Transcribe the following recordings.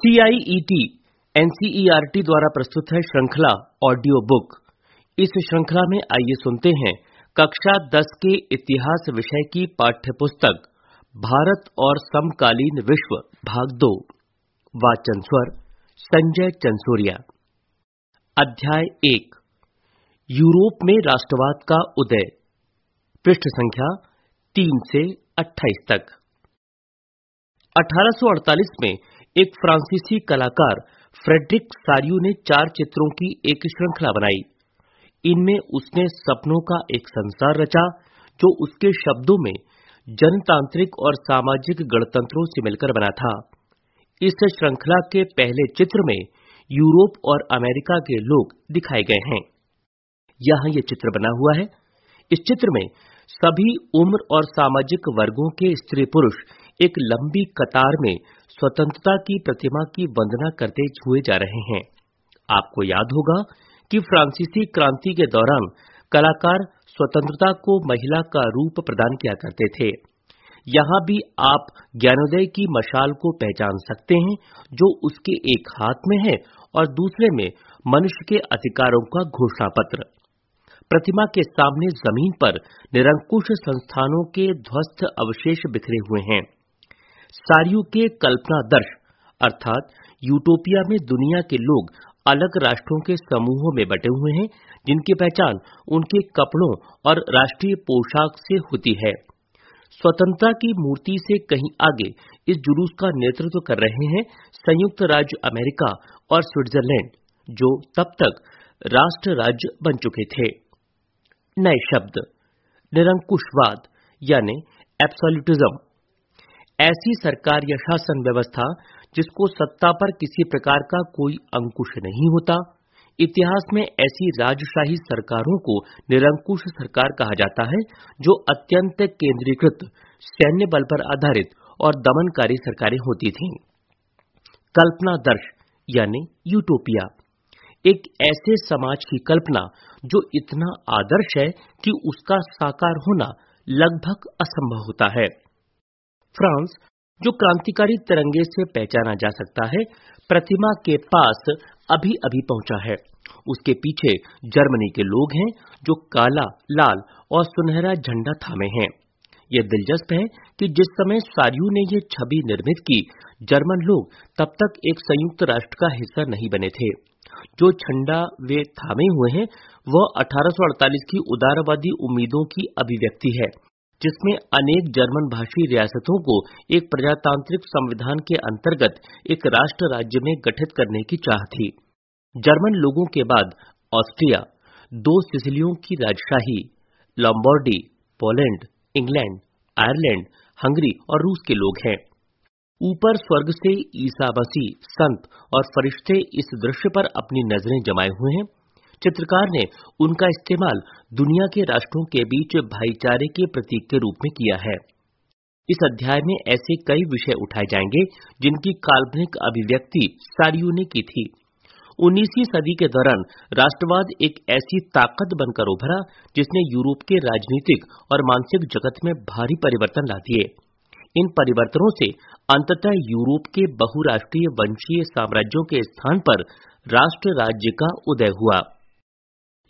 CIET NCERT e e द्वारा प्रस्तुत है श्रृंखला ऑडियो बुक इस श्रृंखला में आइए सुनते हैं कक्षा 10 के इतिहास विषय की पाठ्य पुस्तक भारत और समकालीन विश्व भाग दो वाचन स्वर संजय चंसूरिया अध्याय एक यूरोप में राष्ट्रवाद का उदय पृष्ठ संख्या तीन से अट्ठाईस तक 1848 में एक फ्रांसीसी कलाकार फ्रेडरिक सारियू ने चार चित्रों की एक श्रृंखला बनाई इनमें उसने सपनों का एक संसार रचा जो उसके शब्दों में जनतांत्रिक और सामाजिक गणतंत्रों से मिलकर बना था इस श्रृंखला के पहले चित्र में यूरोप और अमेरिका के लोग दिखाए गए हैं यहां यह चित्र बना हुआ है इस चित्र में सभी उम्र और सामाजिक वर्गों के स्त्री पुरुष एक लंबी कतार में स्वतंत्रता की प्रतिमा की वंदना करते हुए जा रहे हैं आपको याद होगा कि फ्रांसीसी क्रांति के दौरान कलाकार स्वतंत्रता को महिला का रूप प्रदान किया करते थे यहां भी आप ज्ञानोदय की मशाल को पहचान सकते हैं जो उसके एक हाथ में है और दूसरे में मनुष्य के अधिकारों का घोषणा पत्र प्रतिमा के सामने जमीन पर निरंकुश संस्थानों के ध्वस्त अवशेष बिखरे हुए हैं सारियों के कल्पना दर्श अर्थात यूटोपिया में दुनिया के लोग अलग राष्ट्रों के समूहों में बटे हुए हैं जिनकी पहचान उनके कपड़ों और राष्ट्रीय पोशाक से होती है स्वतंत्रता की मूर्ति से कहीं आगे इस जुलूस का नेतृत्व कर रहे हैं संयुक्त राज्य अमेरिका और स्विट्जरलैंड जो तब तक राष्ट्र राज्य बन चुके थे नए शब्द निरंकुशवाद यानी एब्सोल्यूटिज्म ऐसी सरकार या शासन व्यवस्था जिसको सत्ता पर किसी प्रकार का कोई अंकुश नहीं होता इतिहास में ऐसी राजशाही सरकारों को निरंकुश सरकार कहा जाता है जो अत्यंत केंद्रीकृत सैन्य बल पर आधारित और दमनकारी सरकारें होती थीं। कल्पना दर्श यानी यूटोपिया एक ऐसे समाज की कल्पना जो इतना आदर्श है कि उसका साकार होना लगभग असंभव होता है फ्रांस जो क्रांतिकारी तिरंगे से पहचाना जा सकता है प्रतिमा के पास अभी अभी पहुंचा है उसके पीछे जर्मनी के लोग हैं जो काला लाल और सुनहरा झंडा थामे हैं यह दिलचस्प है कि जिस समय सारियू ने यह छवि निर्मित की जर्मन लोग तब तक एक संयुक्त राष्ट्र का हिस्सा नहीं बने थे जो झंडा वे थामे हुए हैं वह 1848 की उदारवादी उम्मीदों की अभिव्यक्ति है जिसमें अनेक जर्मन भाषी रियासतों को एक प्रजातांत्रिक संविधान के अंतर्गत एक राष्ट्र राज्य में गठित करने की चाह थी जर्मन लोगों के बाद ऑस्ट्रिया दो सिसिलियों की राजशाही Lombardy Poland England Ireland Hungary और रूस के लोग हैं ऊपर स्वर्ग से ईसा संत और फरिश्ते इस दृश्य पर अपनी नजरें जमाए हुए हैं चित्रकार ने उनका इस्तेमाल दुनिया के राष्ट्रों के बीच भाईचारे के प्रतीक के रूप में किया है इस अध्याय में ऐसे कई विषय उठाए जाएंगे जिनकी काल्पनिक अभिव्यक्ति सारियू ने की थी 19वीं सदी के दौरान राष्ट्रवाद एक ऐसी ताकत बनकर उभरा जिसने यूरोप के राजनीतिक और मानसिक जगत में भारी परिवर्तन ला दिए इन परिवर्तनों से अंततः यूरोप के बहुराष्ट्रीय वंशीय साम्राज्यों के स्थान पर राष्ट्र राज्य का उदय हुआ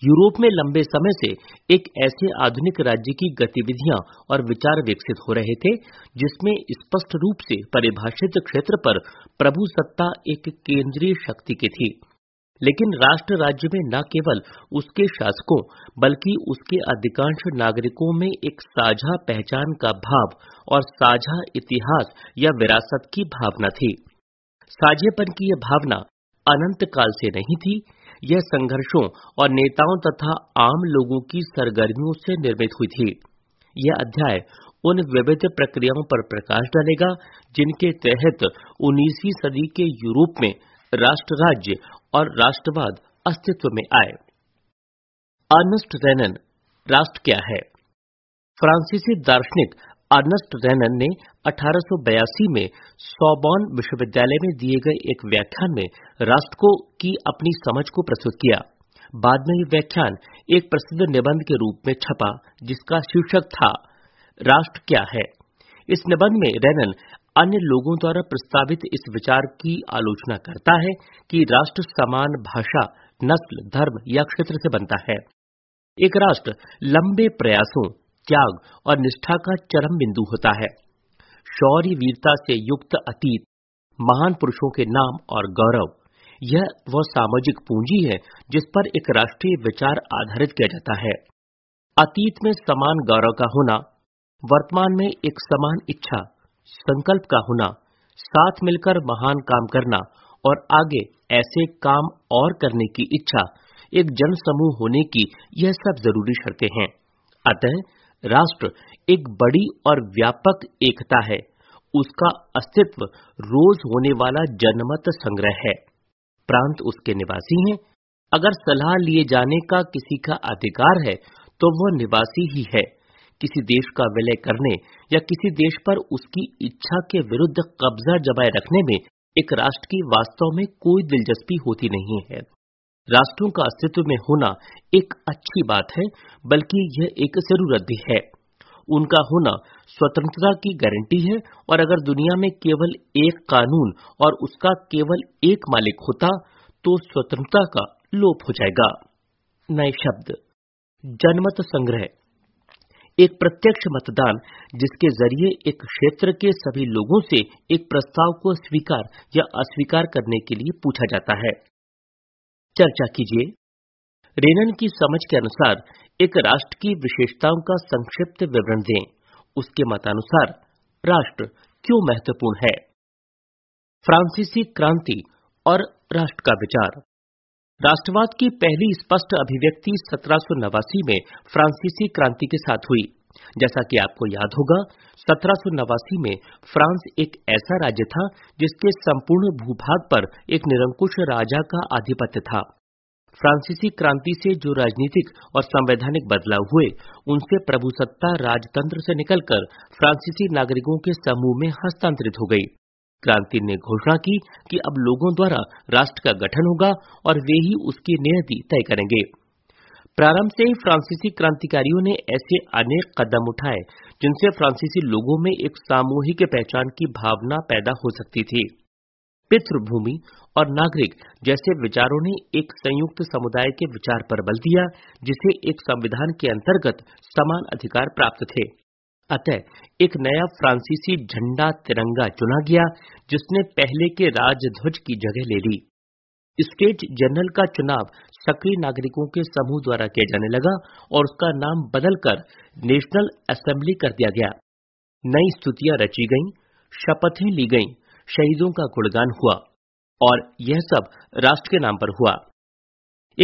यूरोप में लंबे समय से एक ऐसे आधुनिक राज्य की गतिविधियां और विचार विकसित हो रहे थे जिसमें स्पष्ट रूप से परिभाषित क्षेत्र पर प्रभु सत्ता एक केंद्रीय शक्ति की थी लेकिन राष्ट्र राज्य में न केवल उसके शासकों बल्कि उसके अधिकांश नागरिकों में एक साझा पहचान का भाव और साझा इतिहास या विरासत की भावना थी साझेपन की यह भावना अनंत काल से नहीं थी यह संघर्षों और नेताओं तथा आम लोगों की सरगर्मियों से निर्मित हुई थी यह अध्याय उन विविध प्रक्रियाओं पर प्रकाश डालेगा जिनके तहत 19वीं सदी के यूरोप में राष्ट्र राज्य और राष्ट्रवाद अस्तित्व में आए अर्नस्ट रेनन राष्ट्र क्या है फ्रांसीसी दार्शनिक अर्नस्ट रैनन ने 1882 में सौबॉन विश्वविद्यालय में दिए गए एक व्याख्यान में राष्ट्र को की अपनी समझ को प्रस्तुत किया बाद में यह व्याख्यान एक प्रसिद्ध निबंध के रूप में छपा जिसका शीर्षक था राष्ट्र क्या है इस निबंध में रैनन अन्य लोगों द्वारा प्रस्तावित इस विचार की आलोचना करता है कि राष्ट्र समान भाषा नस्ल धर्म या क्षेत्र से बनता है एक राष्ट्र लंबे प्रयासों त्याग और निष्ठा का चरम बिंदु होता है शौर्य वीरता से युक्त अतीत महान पुरुषों के नाम और गौरव यह वह सामाजिक पूंजी है जिस पर एक राष्ट्रीय विचार आधारित किया जाता है अतीत में समान गौरव का होना वर्तमान में एक समान इच्छा संकल्प का होना साथ मिलकर महान काम करना और आगे ऐसे काम और करने की इच्छा एक जन समूह होने की यह सब जरूरी शर्तें हैं अतः राष्ट्र एक बड़ी और व्यापक एकता है उसका अस्तित्व रोज होने वाला जनमत संग्रह है प्रांत उसके निवासी हैं अगर सलाह लिए जाने का किसी का अधिकार है तो वह निवासी ही है किसी देश का विलय करने या किसी देश पर उसकी इच्छा के विरुद्ध कब्जा जमाए रखने में एक राष्ट्र की वास्तव में कोई दिलचस्पी होती नहीं है राष्ट्रों का अस्तित्व में होना एक अच्छी बात है बल्कि यह एक जरूरत भी है उनका होना स्वतंत्रता की गारंटी है और अगर दुनिया में केवल एक कानून और उसका केवल एक मालिक होता तो स्वतंत्रता का लोप हो जाएगा नए शब्द जनमत संग्रह एक प्रत्यक्ष मतदान जिसके जरिए एक क्षेत्र के सभी लोगों से एक प्रस्ताव को स्वीकार या अस्वीकार करने के लिए पूछा जाता है चर्चा कीजिए रेनन की समझ के अनुसार एक राष्ट्र की विशेषताओं का संक्षिप्त विवरण दें उसके मतानुसार राष्ट्र क्यों महत्वपूर्ण है फ्रांसीसी क्रांति और राष्ट्र का विचार राष्ट्रवाद की पहली स्पष्ट अभिव्यक्ति सत्रह में फ्रांसीसी क्रांति के साथ हुई जैसा कि आपको याद होगा सत्रह में फ्रांस एक ऐसा राज्य था जिसके संपूर्ण भूभाग पर एक निरंकुश राजा का आधिपत्य था फ्रांसीसी क्रांति से जो राजनीतिक और संवैधानिक बदलाव हुए उनसे प्रभुसत्ता राजतंत्र से निकलकर फ्रांसीसी नागरिकों के समूह में हस्तांतरित हो गई क्रांति ने घोषणा की कि अब लोगों द्वारा राष्ट्र का गठन होगा और वे ही उसकी नियति तय करेंगे प्रारंभ से ही फ्रांसीसी क्रांतिकारियों ने ऐसे अनेक कदम उठाए जिनसे फ्रांसीसी लोगों में एक सामूहिक पहचान की भावना पैदा हो सकती थी पितृभूमि और नागरिक जैसे विचारों ने एक संयुक्त समुदाय के विचार पर बल दिया जिसे एक संविधान के अंतर्गत समान अधिकार प्राप्त थे अतः एक नया फ्रांसीसी झंडा तिरंगा चुना गया जिसने पहले के राजध्वज की जगह ले ली स्टेट जनरल का चुनाव सक्रिय नागरिकों के समूह द्वारा किया जाने लगा और उसका नाम बदलकर नेशनल असेंबली कर दिया गया नई स्तुतियां रची गईं, शपथें ली गईं, शहीदों का गुणगान हुआ और यह सब राष्ट्र के नाम पर हुआ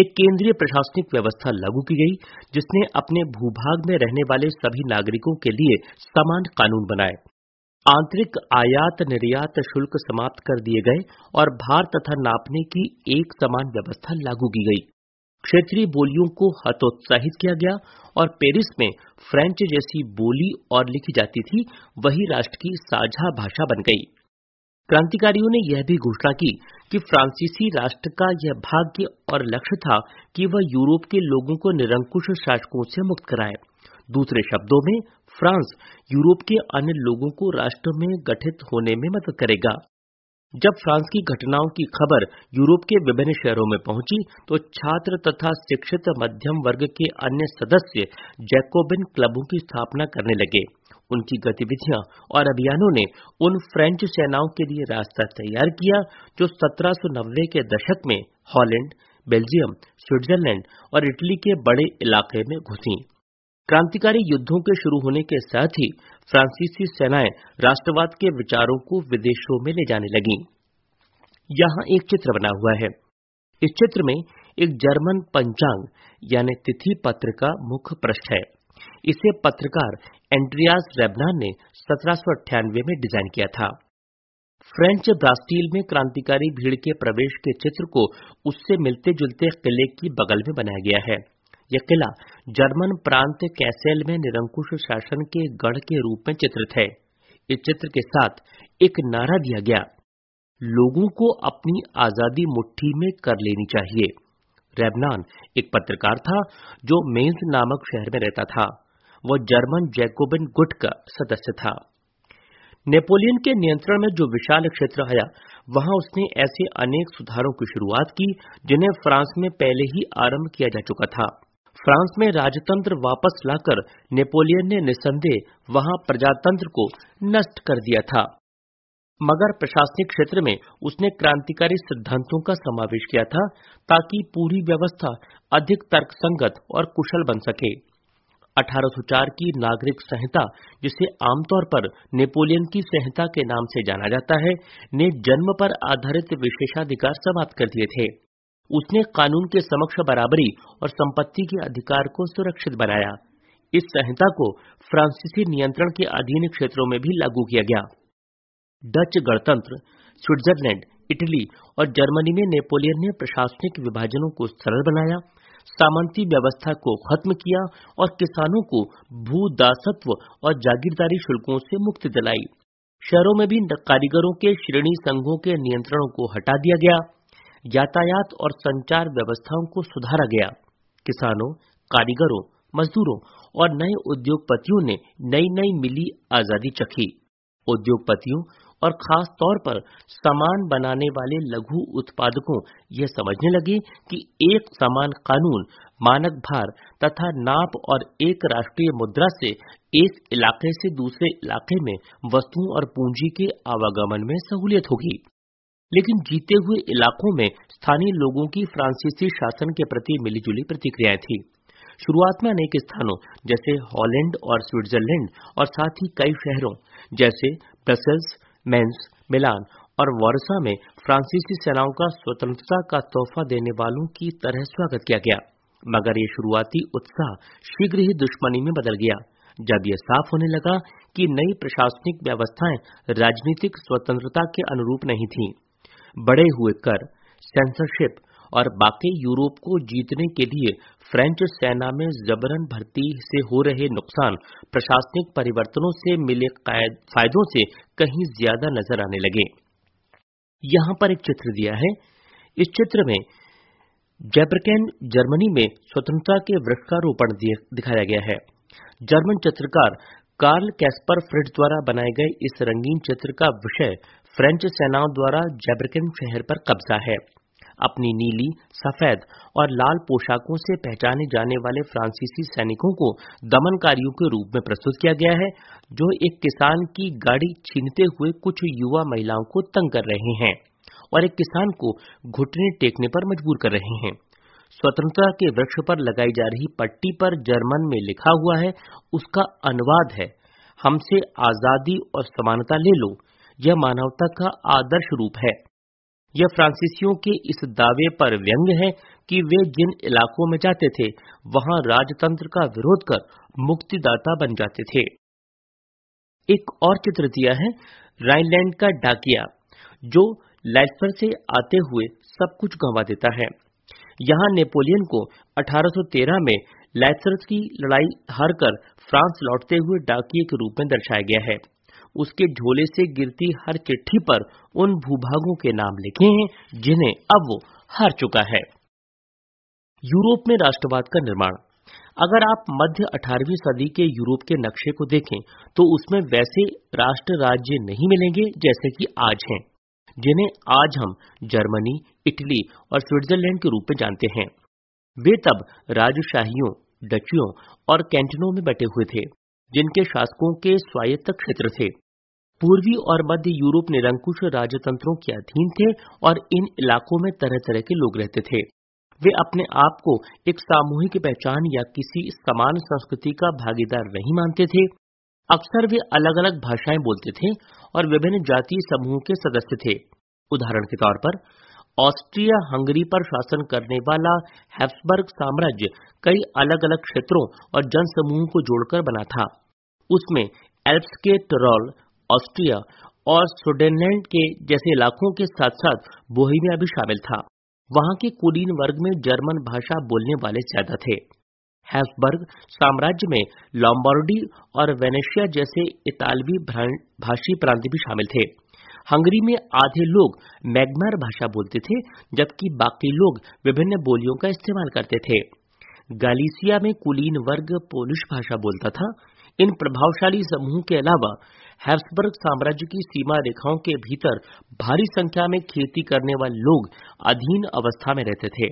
एक केंद्रीय प्रशासनिक व्यवस्था लागू की गई जिसने अपने भूभाग में रहने वाले सभी नागरिकों के लिए समान कानून बनाए आंतरिक आयात निर्यात शुल्क समाप्त कर दिए गए और भार तथा नापने की एक समान व्यवस्था लागू की गई क्षेत्रीय बोलियों को हतोत्साहित किया गया और पेरिस में फ्रेंच जैसी बोली और लिखी जाती थी वही राष्ट्र की साझा भाषा बन गई क्रांतिकारियों ने यह भी घोषणा की कि फ्रांसीसी राष्ट्र का यह भाग्य और लक्ष्य था कि वह यूरोप के लोगों को निरंकुश शासकों से मुक्त कराए दूसरे शब्दों में फ्रांस यूरोप के अन्य लोगों को राष्ट्र में गठित होने में मदद करेगा जब फ्रांस की घटनाओं की खबर यूरोप के विभिन्न शहरों में पहुंची तो छात्र तथा शिक्षित मध्यम वर्ग के अन्य सदस्य जैकोबिन क्लबों की स्थापना करने लगे उनकी गतिविधियां और अभियानों ने उन फ्रेंच सेनाओं के लिए रास्ता तैयार किया जो 1790 के दशक में हॉलैंड बेल्जियम स्विट्जरलैंड और इटली के बड़े इलाके में घुसी क्रांतिकारी युद्धों के शुरू होने के साथ ही फ्रांसीसी सेनाएं राष्ट्रवाद के विचारों को विदेशों में ले जाने लगी यहाँ एक चित्र बना हुआ है इस चित्र में एक जर्मन पंचांग यानी तिथि पत्र का मुख्य पृष्ठ है इसे पत्रकार एंड्रियास रेबनान ने सत्रह में डिजाइन किया था फ्रेंच ब्रास्टील में क्रांतिकारी भीड़ के प्रवेश के चित्र को उससे मिलते जुलते किले की बगल में बनाया गया है यह किला जर्मन प्रांत कैसेल में निरंकुश शासन के गढ़ के रूप में चित्रित है इस चित्र के साथ एक नारा दिया गया लोगों को अपनी आजादी मुट्ठी में कर लेनी चाहिए रेबनान एक पत्रकार था जो मेन्स नामक शहर में रहता था वह जर्मन जैकोबिन गुट का सदस्य था नेपोलियन के नियंत्रण में जो विशाल क्षेत्र आया वहां उसने ऐसे अनेक सुधारों की शुरुआत की जिन्हें फ्रांस में पहले ही आरंभ किया जा चुका था फ्रांस में राजतंत्र वापस लाकर नेपोलियन ने निसंदेह वहां प्रजातंत्र को नष्ट कर दिया था मगर प्रशासनिक क्षेत्र में उसने क्रांतिकारी सिद्धांतों का समावेश किया था ताकि पूरी व्यवस्था अधिक तर्कसंगत और कुशल बन सके 1804 की नागरिक संहिता जिसे आमतौर पर नेपोलियन की संहिता के नाम से जाना जाता है ने जन्म पर आधारित विशेषाधिकार समाप्त कर दिए थे उसने कानून के समक्ष बराबरी और संपत्ति के अधिकार को सुरक्षित बनाया इस संहिता को फ्रांसीसी नियंत्रण के अधीन क्षेत्रों में भी लागू किया गया डच गणतंत्र स्विट्जरलैंड इटली और जर्मनी में नेपोलियन ने प्रशासनिक विभाजनों को सरल बनाया सामंती व्यवस्था को खत्म किया और किसानों को भू दासत्व और जागीरदारी शुल्कों से मुक्ति दिलाई शहरों में भी कारीगरों के श्रेणी संघों के नियंत्रणों को हटा दिया गया यातायात और संचार व्यवस्थाओं को सुधारा गया किसानों कारीगरों मजदूरों और नए उद्योगपतियों ने नई नई मिली आजादी चखी उद्योगपतियों और खास तौर पर सामान बनाने वाले लघु उत्पादकों यह समझने लगे कि एक समान कानून मानक भार तथा नाप और एक राष्ट्रीय मुद्रा से एक इलाके से दूसरे इलाके में वस्तुओं और पूंजी के आवागमन में सहूलियत होगी लेकिन जीते हुए इलाकों में स्थानीय लोगों की फ्रांसीसी शासन के प्रति मिलीजुली प्रतिक्रियाएं थी शुरुआत में अनेक स्थानों जैसे हॉलैंड और स्विट्जरलैंड और साथ ही कई शहरों जैसे ब्रसल्स मेन्स मिलान और वारसा में फ्रांसीसी सेनाओं का स्वतंत्रता का तोहफा देने वालों की तरह स्वागत किया गया मगर ये शुरुआती उत्साह शीघ्र ही दुश्मनी में बदल गया जब यह साफ होने लगा कि नई प्रशासनिक व्यवस्थाएं राजनीतिक स्वतंत्रता के अनुरूप नहीं थीं। बढ़े हुए कर सेंसरशिप और बाकी यूरोप को जीतने के लिए फ्रेंच सेना में जबरन भर्ती से हो रहे नुकसान प्रशासनिक परिवर्तनों से मिले फायदों से कहीं ज्यादा नजर आने लगे यहां पर एक चित्र दिया है इस चित्र में जैब्रकैन जर्मनी में स्वतंत्रता के वृक्ष का रोपण दिखाया गया है जर्मन चित्रकार कार्ल कैस्पर फ्रिड द्वारा बनाए गए इस रंगीन चित्र का विषय फ्रेंच सेनाओं द्वारा जैब्रिकन शहर पर कब्जा है अपनी नीली सफेद और लाल पोशाकों से पहचाने जाने वाले फ्रांसीसी सैनिकों को दमनकारियों के रूप में प्रस्तुत किया गया है जो एक किसान की गाड़ी छीनते हुए कुछ युवा महिलाओं को तंग कर रहे हैं और एक किसान को घुटने टेकने पर मजबूर कर रहे हैं स्वतंत्रता के वृक्ष पर लगाई जा रही पट्टी पर जर्मन में लिखा हुआ है उसका अनुवाद है हमसे आजादी और समानता ले लो यह मानवता का आदर्श रूप है यह फ्रांसीसियों के इस दावे पर व्यंग है कि वे जिन इलाकों में जाते थे वहां राजतंत्र का विरोध कर मुक्तिदाता बन जाते थे एक और चित्र दिया है राइनलैंड का डाकिया जो लाइस्पर से आते हुए सब कुछ गंवा देता है यहाँ नेपोलियन को 1813 में लाइसर की लड़ाई हारकर फ्रांस लौटते हुए डाकिया के रूप में दर्शाया गया है उसके झोले से गिरती हर चिट्ठी पर उन भूभागों के नाम लिखे हैं जिन्हें अब वो हार चुका है यूरोप में राष्ट्रवाद का निर्माण अगर आप मध्य 18वीं सदी के यूरोप के नक्शे को देखें तो उसमें वैसे राष्ट्र राज्य नहीं मिलेंगे जैसे कि आज हैं जिन्हें आज हम जर्मनी इटली और स्विट्जरलैंड के रूप में जानते हैं वे तब राजशाहियों डचियों और कैंटनों में बटे हुए थे जिनके शासकों के स्वायत्त क्षेत्र थे पूर्वी और मध्य यूरोप निरंकुश राजतंत्रों के अधीन थे और इन इलाकों में तरह तरह के लोग रहते थे वे अपने आप को एक सामूहिक पहचान या किसी समान संस्कृति का भागीदार नहीं मानते थे अक्सर वे अलग अलग भाषाएं बोलते थे और विभिन्न जातीय समूहों के सदस्य थे उदाहरण के तौर पर ऑस्ट्रिया हंगरी पर शासन करने वाला हैब्सबर्ग साम्राज्य कई अलग अलग क्षेत्रों और जनसमूहों को जोड़कर बना था उसमें एल्प्स के टरॉल ऑस्ट्रिया और स्विट्जरलैंड के जैसे इलाकों के साथ साथ बोहिमिया भी शामिल था वहां के कुलीन वर्ग में जर्मन भाषा बोलने वाले ज्यादा थे हैफबर्ग साम्राज्य में लॉम्बार्डी और वेनेशिया जैसे इतालवी भाषी प्रांत भी शामिल थे हंगरी में आधे लोग मैगमार भाषा बोलते थे जबकि बाकी लोग विभिन्न बोलियों का इस्तेमाल करते थे गालिसिया में कुलीन वर्ग पोलिश भाषा बोलता था इन प्रभावशाली समूह के अलावा हैब्सबर्ग साम्राज्य की सीमा रेखाओं के भीतर भारी संख्या में खेती करने वाले लोग अधीन अवस्था में रहते थे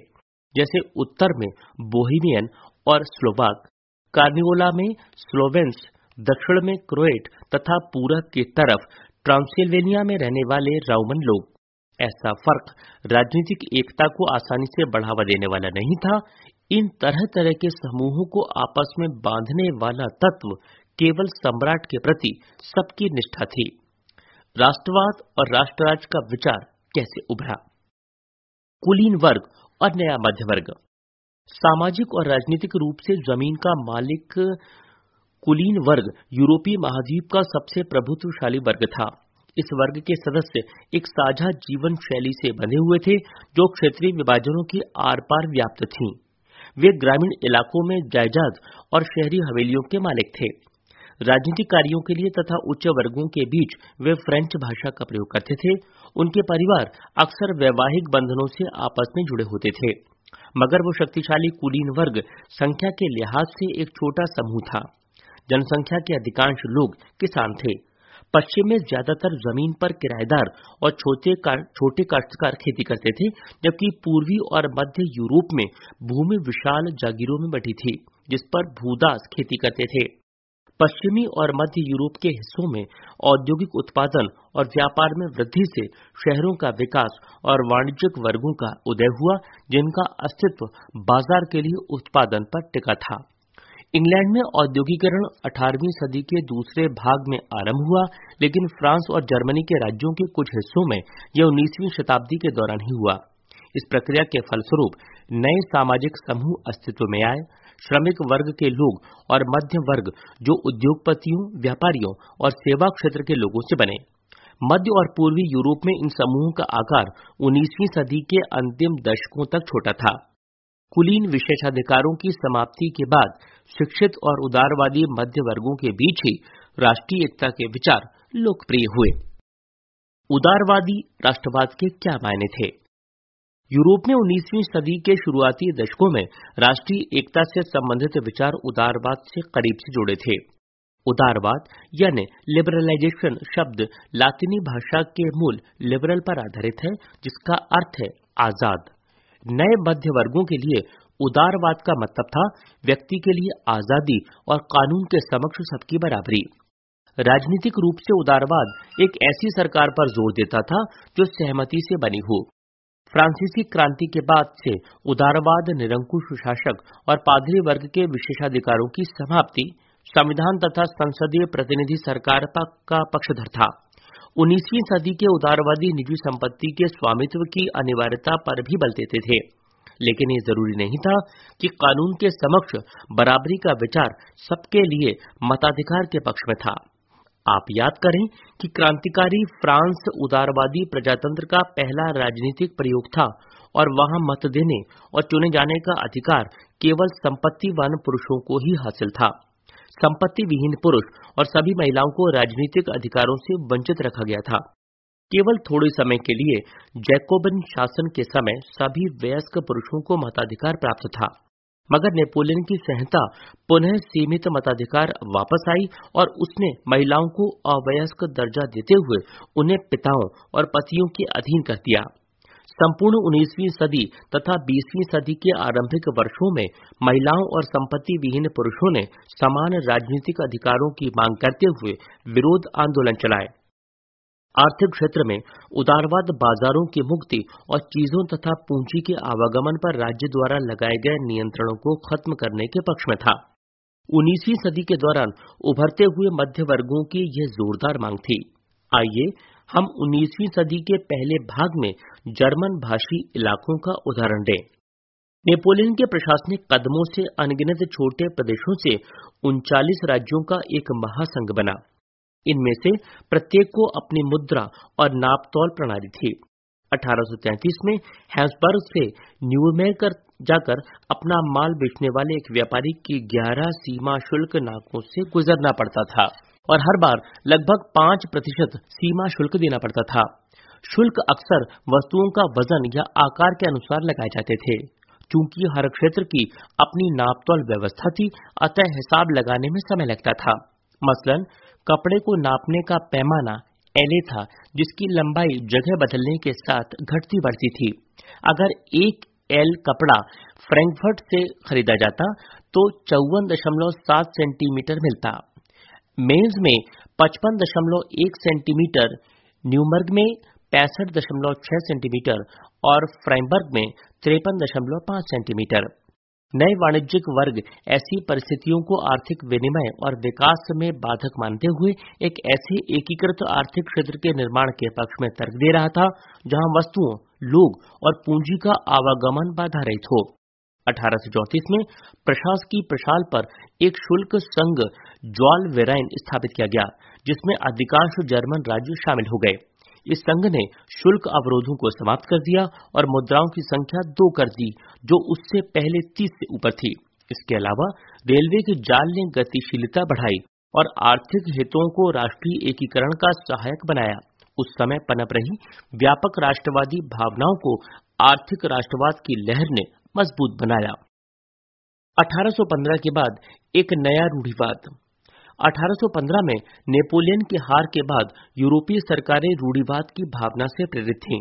जैसे उत्तर में बोहिमियन और स्लोवाक कार्निवोला में स्लोवेंस दक्षिण में क्रोएट तथा पूरब की तरफ ट्रांसिल्वेनिया में रहने वाले राउमन लोग ऐसा फर्क राजनीतिक एकता को आसानी से बढ़ावा देने वाला नहीं था इन तरह तरह के समूहों को आपस में बांधने वाला तत्व केवल सम्राट के प्रति सबकी निष्ठा थी राष्ट्रवाद और राष्ट्रराज का विचार कैसे उभरा कुलीन वर्ग और नया मध्य वर्ग सामाजिक और राजनीतिक रूप से जमीन का मालिक कुलीन वर्ग यूरोपीय महाद्वीप का सबसे प्रभुत्वशाली वर्ग था इस वर्ग के सदस्य एक साझा जीवन शैली से बंधे हुए थे जो क्षेत्रीय विभाजनों की आर पार व्याप्त थी वे ग्रामीण इलाकों में जायदाद और शहरी हवेलियों के मालिक थे राजनीतिक कार्यों के लिए तथा उच्च वर्गों के बीच वे फ्रेंच भाषा का प्रयोग करते थे उनके परिवार अक्सर वैवाहिक बंधनों से आपस में जुड़े होते थे मगर वो शक्तिशाली कुलीन वर्ग संख्या के लिहाज से एक छोटा समूह था जनसंख्या के अधिकांश लोग किसान थे पश्चिम में ज्यादातर जमीन पर किराएदार और छोटे कार, छोटे काश्तकार खेती करते थे जबकि पूर्वी और मध्य यूरोप में भूमि विशाल जागीरों में बटी थी जिस पर भूदास खेती करते थे पश्चिमी और मध्य यूरोप के हिस्सों में औद्योगिक उत्पादन और व्यापार में वृद्धि से शहरों का विकास और वाणिज्यिक वर्गों का उदय हुआ जिनका अस्तित्व बाजार के लिए उत्पादन पर टिका था इंग्लैंड में औद्योगिकरण 18वीं सदी के दूसरे भाग में आरंभ हुआ लेकिन फ्रांस और जर्मनी के राज्यों के कुछ हिस्सों में यह 19वीं शताब्दी के दौरान ही हुआ इस प्रक्रिया के फलस्वरूप नए सामाजिक समूह अस्तित्व में आए श्रमिक वर्ग के लोग और मध्य वर्ग जो उद्योगपतियों व्यापारियों और सेवा क्षेत्र के लोगों से बने मध्य और पूर्वी यूरोप में इन समूहों का आकार 19वीं सदी के अंतिम दशकों तक छोटा था कुलीन विशेषाधिकारों की समाप्ति के बाद शिक्षित और उदारवादी मध्य वर्गों के बीच ही राष्ट्रीय एकता के विचार लोकप्रिय हुए उदारवादी राष्ट्रवाद के क्या मायने थे यूरोप में 19वीं सदी के शुरुआती दशकों में राष्ट्रीय एकता से संबंधित विचार उदारवाद से करीब से जुड़े थे उदारवाद यानी लिबरलाइजेशन शब्द लातिनी भाषा के मूल लिबरल पर आधारित है जिसका अर्थ है आजाद नए मध्य वर्गों के लिए उदारवाद का मतलब था व्यक्ति के लिए आजादी और कानून के समक्ष सबकी बराबरी राजनीतिक रूप से उदारवाद एक ऐसी सरकार पर जोर देता था जो सहमति से बनी हो फ्रांसीसी क्रांति के बाद से उदारवाद निरंकुश शासक और पादरी वर्ग के विशेषाधिकारों की समाप्ति संविधान तथा संसदीय प्रतिनिधि सरकार का पक्षधर था उन्नीसवीं सदी के उदारवादी निजी संपत्ति के स्वामित्व की अनिवार्यता पर भी बल देते थे लेकिन यह जरूरी नहीं था कि कानून के समक्ष बराबरी का विचार सबके लिए मताधिकार के पक्ष में था आप याद करें कि क्रांतिकारी फ्रांस उदारवादी प्रजातंत्र का पहला राजनीतिक प्रयोग था और वहां मत देने और चुने जाने का अधिकार केवल संपत्तिवान पुरुषों को ही हासिल था संपत्ति विहीन पुरुष और सभी महिलाओं को राजनीतिक अधिकारों से वंचित रखा गया था केवल थोड़े समय के लिए जैकोबन शासन के समय सभी वयस्क पुरुषों को मताधिकार प्राप्त था मगर नेपोलियन की संहिता पुनः सीमित मताधिकार वापस आई और उसने महिलाओं को अवयस्क दर्जा देते हुए उन्हें पिताओं और पतियों के अधीन कर दिया संपूर्ण 19वीं सदी तथा 20वीं सदी के आरंभिक वर्षों में महिलाओं और संपत्ति विहीन पुरुषों ने समान राजनीतिक अधिकारों की मांग करते हुए विरोध आंदोलन चलाए आर्थिक क्षेत्र में उदारवाद बाजारों की मुक्ति और चीजों तथा पूंजी के आवागमन पर राज्य द्वारा लगाए गए नियंत्रणों को खत्म करने के पक्ष में था उन्नीसवीं सदी के दौरान उभरते हुए मध्य वर्गों की यह जोरदार मांग थी आइए हम 19वीं सदी के पहले भाग में जर्मन भाषी इलाकों का उदाहरण दें नेपोलियन के प्रशासनिक कदमों से अनगिनत छोटे प्रदेशों से उनचालीस राज्यों का एक महासंघ बना इनमें से प्रत्येक को अपनी मुद्रा और नापतौल प्रणाली थी 1833 में हैंसबर्ग से न्यूमेकर जाकर अपना माल बेचने वाले एक व्यापारी की 11 सीमा शुल्क नाकों से गुजरना पड़ता था और हर बार लगभग पांच प्रतिशत सीमा शुल्क देना पड़ता था शुल्क अक्सर वस्तुओं का वजन या आकार के अनुसार लगाए जाते थे चूंकि हर क्षेत्र की अपनी नापतौल व्यवस्था थी अतः हिसाब लगाने में समय लगता था मसलन कपड़े को नापने का पैमाना एले था जिसकी लंबाई जगह बदलने के साथ घटती बढ़ती थी अगर एक एल कपड़ा फ्रैंकफर्ट से खरीदा जाता तो चौवन दशमलव सात सेंटीमीटर मिलता मेंज में पचपन दशमलव एक सेंटीमीटर न्यूमर्ग में पैंसठ दशमलव छह सेंटीमीटर और फ्राइमबर्ग में तिरपन दशमलव पांच सेंटीमीटर नए वाणिज्यिक वर्ग ऐसी परिस्थितियों को आर्थिक विनिमय और विकास में बाधक मानते हुए एक ऐसे एकीकृत आर्थिक क्षेत्र के निर्माण के पक्ष में तर्क दे रहा था जहां वस्तुओं लोग और पूंजी का आवागमन बाधा रहित हो अठारह में प्रशासकीय प्रशाल पर एक शुल्क संघ ज्वाल वेराइन स्थापित किया गया जिसमें अधिकांश जर्मन राज्य शामिल हो गए इस संघ ने शुल्क अवरोधों को समाप्त कर दिया और मुद्राओं की संख्या दो कर दी जो उससे पहले तीस से ऊपर थी इसके अलावा रेलवे के जाल ने गतिशीलता बढ़ाई और आर्थिक हितों को राष्ट्रीय एकीकरण का सहायक बनाया उस समय पनप रही व्यापक राष्ट्रवादी भावनाओं को आर्थिक राष्ट्रवाद की लहर ने मजबूत बनाया 1815 के बाद एक नया रूढ़िवाद 1815 में नेपोलियन की हार के बाद यूरोपीय सरकारें रूढ़िवाद की भावना से प्रेरित थीं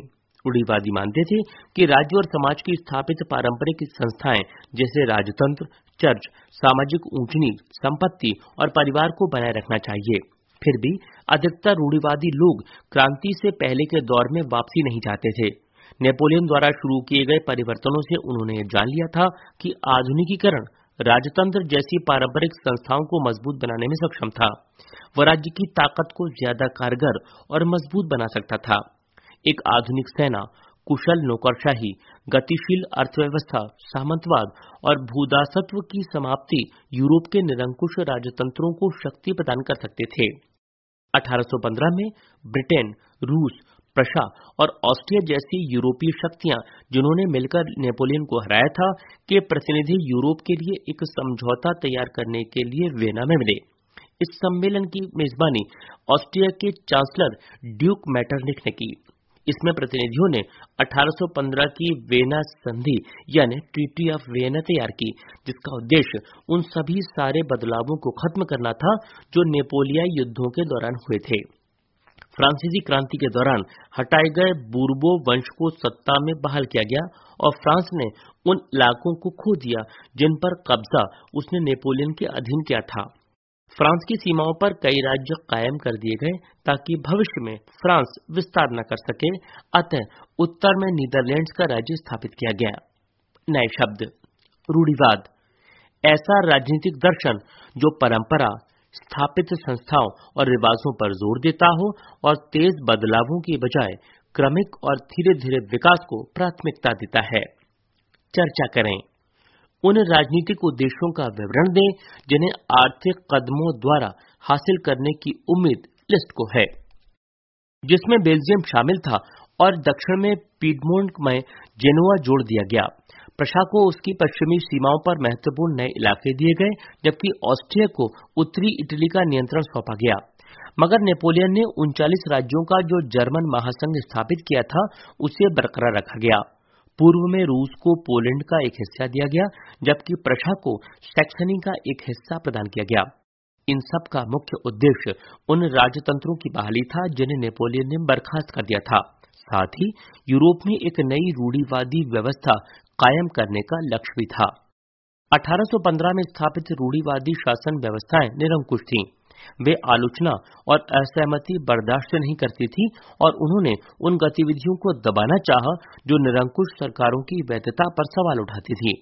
रूढ़िवादी मानते थे कि राज्य और समाज की स्थापित पारंपरिक संस्थाएं जैसे राजतंत्र चर्च सामाजिक ऊंचनी संपत्ति और परिवार को बनाए रखना चाहिए फिर भी अधिकतर रूढ़िवादी लोग क्रांति से पहले के दौर में वापसी नहीं चाहते थे नेपोलियन द्वारा शुरू किए गए परिवर्तनों से उन्होंने जान लिया था कि आधुनिकीकरण राजतंत्र जैसी पारंपरिक संस्थाओं को मजबूत बनाने में सक्षम था वह राज्य की ताकत को ज्यादा कारगर और मजबूत बना सकता था एक आधुनिक सेना कुशल नौकरशाही गतिशील अर्थव्यवस्था सामंतवाद और भूदासत्व की समाप्ति यूरोप के निरंकुश राजतंत्रों को शक्ति प्रदान कर सकते थे 1815 में ब्रिटेन रूस प्रशा और ऑस्ट्रिया जैसी यूरोपीय शक्तियां जिन्होंने मिलकर नेपोलियन को हराया था के प्रतिनिधि यूरोप के लिए एक समझौता तैयार करने के लिए वेना में मिले इस सम्मेलन की मेजबानी ऑस्ट्रिया के चांसलर ड्यूक मैटरनिक ने की इसमें प्रतिनिधियों ने 1815 की वेना संधि यानी ट्रीटी ऑफ वेना तैयार की जिसका उद्देश्य उन सभी सारे बदलावों को खत्म करना था जो नेपोलिया युद्धों के दौरान हुए थे फ्रांसीसी क्रांति के दौरान हटाए गए बूर्बो वंश को सत्ता में बहाल किया गया और फ्रांस ने उन इलाकों को खो दिया जिन पर कब्जा उसने नेपोलियन के अधीन किया था फ्रांस की सीमाओं पर कई राज्य कायम कर दिए गए ताकि भविष्य में फ्रांस विस्तार न कर सके अतः उत्तर में नीदरलैंड्स का राज्य स्थापित किया गया नए शब्द रूढ़िवाद ऐसा राजनीतिक दर्शन जो परंपरा स्थापित संस्थाओं और रिवाजों पर जोर देता हो और तेज बदलावों की बजाय क्रमिक और धीरे धीरे विकास को प्राथमिकता देता है चर्चा करें उन राजनीतिक उद्देश्यों का विवरण दें जिन्हें आर्थिक कदमों द्वारा हासिल करने की उम्मीद लिस्ट को है जिसमें बेल्जियम शामिल था और दक्षिण में पीडमोन्ट में जेनोआ जोड़ दिया गया प्रशा को उसकी पश्चिमी सीमाओं पर महत्वपूर्ण नए इलाके दिए गए जबकि ऑस्ट्रिया को उत्तरी इटली का नियंत्रण सौंपा गया मगर नेपोलियन ने उनचालीस राज्यों का जो जर्मन महासंघ स्थापित किया था उसे बरकरार रखा गया पूर्व में रूस को पोलैंड का एक हिस्सा दिया गया जबकि प्रशा को सैक्सनी का एक हिस्सा प्रदान किया गया इन सब का मुख्य उद्देश्य उन राजतंत्रों की बहाली था जिन्हें नेपोलियन ने बर्खास्त कर दिया था साथ ही यूरोप में एक नई रूढ़ीवादी व्यवस्था कायम करने का लक्ष्य भी था 1815 में स्थापित रूढ़ीवादी शासन व्यवस्थाएं निरंकुश थीं। वे आलोचना और असहमति बर्दाश्त नहीं करती थी और उन्होंने उन गतिविधियों को दबाना चाहा जो निरंकुश सरकारों की वैधता पर सवाल उठाती थी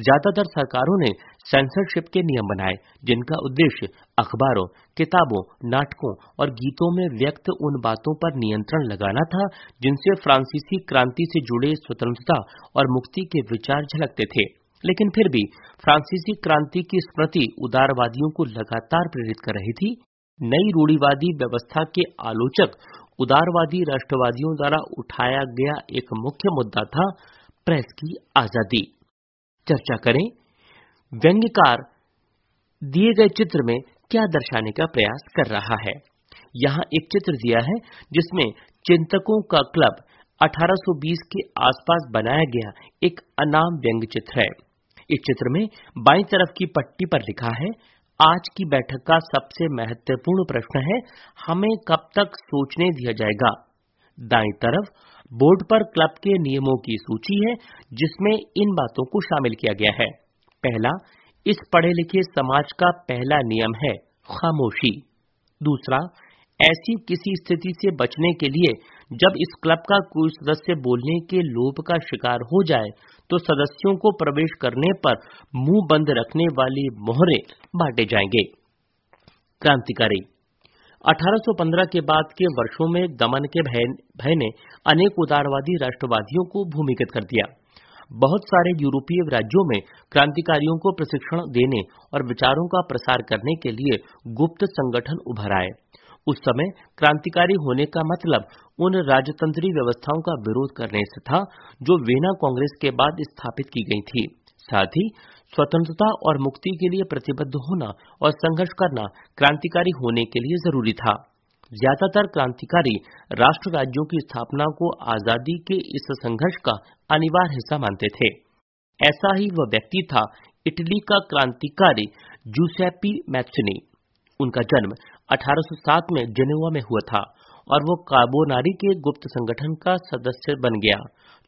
ज्यादातर सरकारों ने सेंसरशिप के नियम बनाए जिनका उद्देश्य अखबारों किताबों नाटकों और गीतों में व्यक्त उन बातों पर नियंत्रण लगाना था जिनसे फ्रांसीसी क्रांति से जुड़े स्वतंत्रता और मुक्ति के विचार झलकते थे लेकिन फिर भी फ्रांसीसी क्रांति की स्मृति उदारवादियों को लगातार प्रेरित कर रही थी नई रूढ़ीवादी व्यवस्था के आलोचक उदारवादी राष्ट्रवादियों द्वारा उठाया गया एक मुख्य मुद्दा था प्रेस की आजादी चर्चा करें व्यंग्यकार दिए गए चित्र में क्या दर्शाने का प्रयास कर रहा है यहाँ एक चित्र दिया है जिसमें चिंतकों का क्लब 1820 के आसपास बनाया गया एक अनाम व्यंग चित्र है इस चित्र में बाई तरफ की पट्टी पर लिखा है आज की बैठक का सबसे महत्वपूर्ण प्रश्न है हमें कब तक सोचने दिया जाएगा दाएं तरफ बोर्ड पर क्लब के नियमों की सूची है जिसमें इन बातों को शामिल किया गया है पहला इस पढ़े लिखे समाज का पहला नियम है खामोशी दूसरा ऐसी किसी स्थिति से बचने के लिए जब इस क्लब का कोई सदस्य बोलने के लोभ का शिकार हो जाए तो सदस्यों को प्रवेश करने पर मुंह बंद रखने वाली मोहरे बांटे जाएंगे क्रांतिकारी 1815 के बाद के वर्षों में दमन के भय ने अनेक उदारवादी राष्ट्रवादियों को भूमिगत कर दिया बहुत सारे यूरोपीय राज्यों में क्रांतिकारियों को प्रशिक्षण देने और विचारों का प्रसार करने के लिए गुप्त संगठन उभर आए उस समय क्रांतिकारी होने का मतलब उन राजतंत्री व्यवस्थाओं का विरोध करने से था जो वेना कांग्रेस के बाद स्थापित की गई थी साथ ही स्वतंत्रता और मुक्ति के लिए प्रतिबद्ध होना और संघर्ष करना क्रांतिकारी होने के लिए जरूरी था ज्यादातर क्रांतिकारी राष्ट्र राज्यों की स्थापना को आजादी के इस संघर्ष का अनिवार्य हिस्सा मानते थे ऐसा ही वह व्यक्ति था इटली का क्रांतिकारी जूसेपी मैथनी उनका जन्म 1807 में जेनेवा में हुआ था और वो कार्बोनारी के गुप्त संगठन का सदस्य बन गया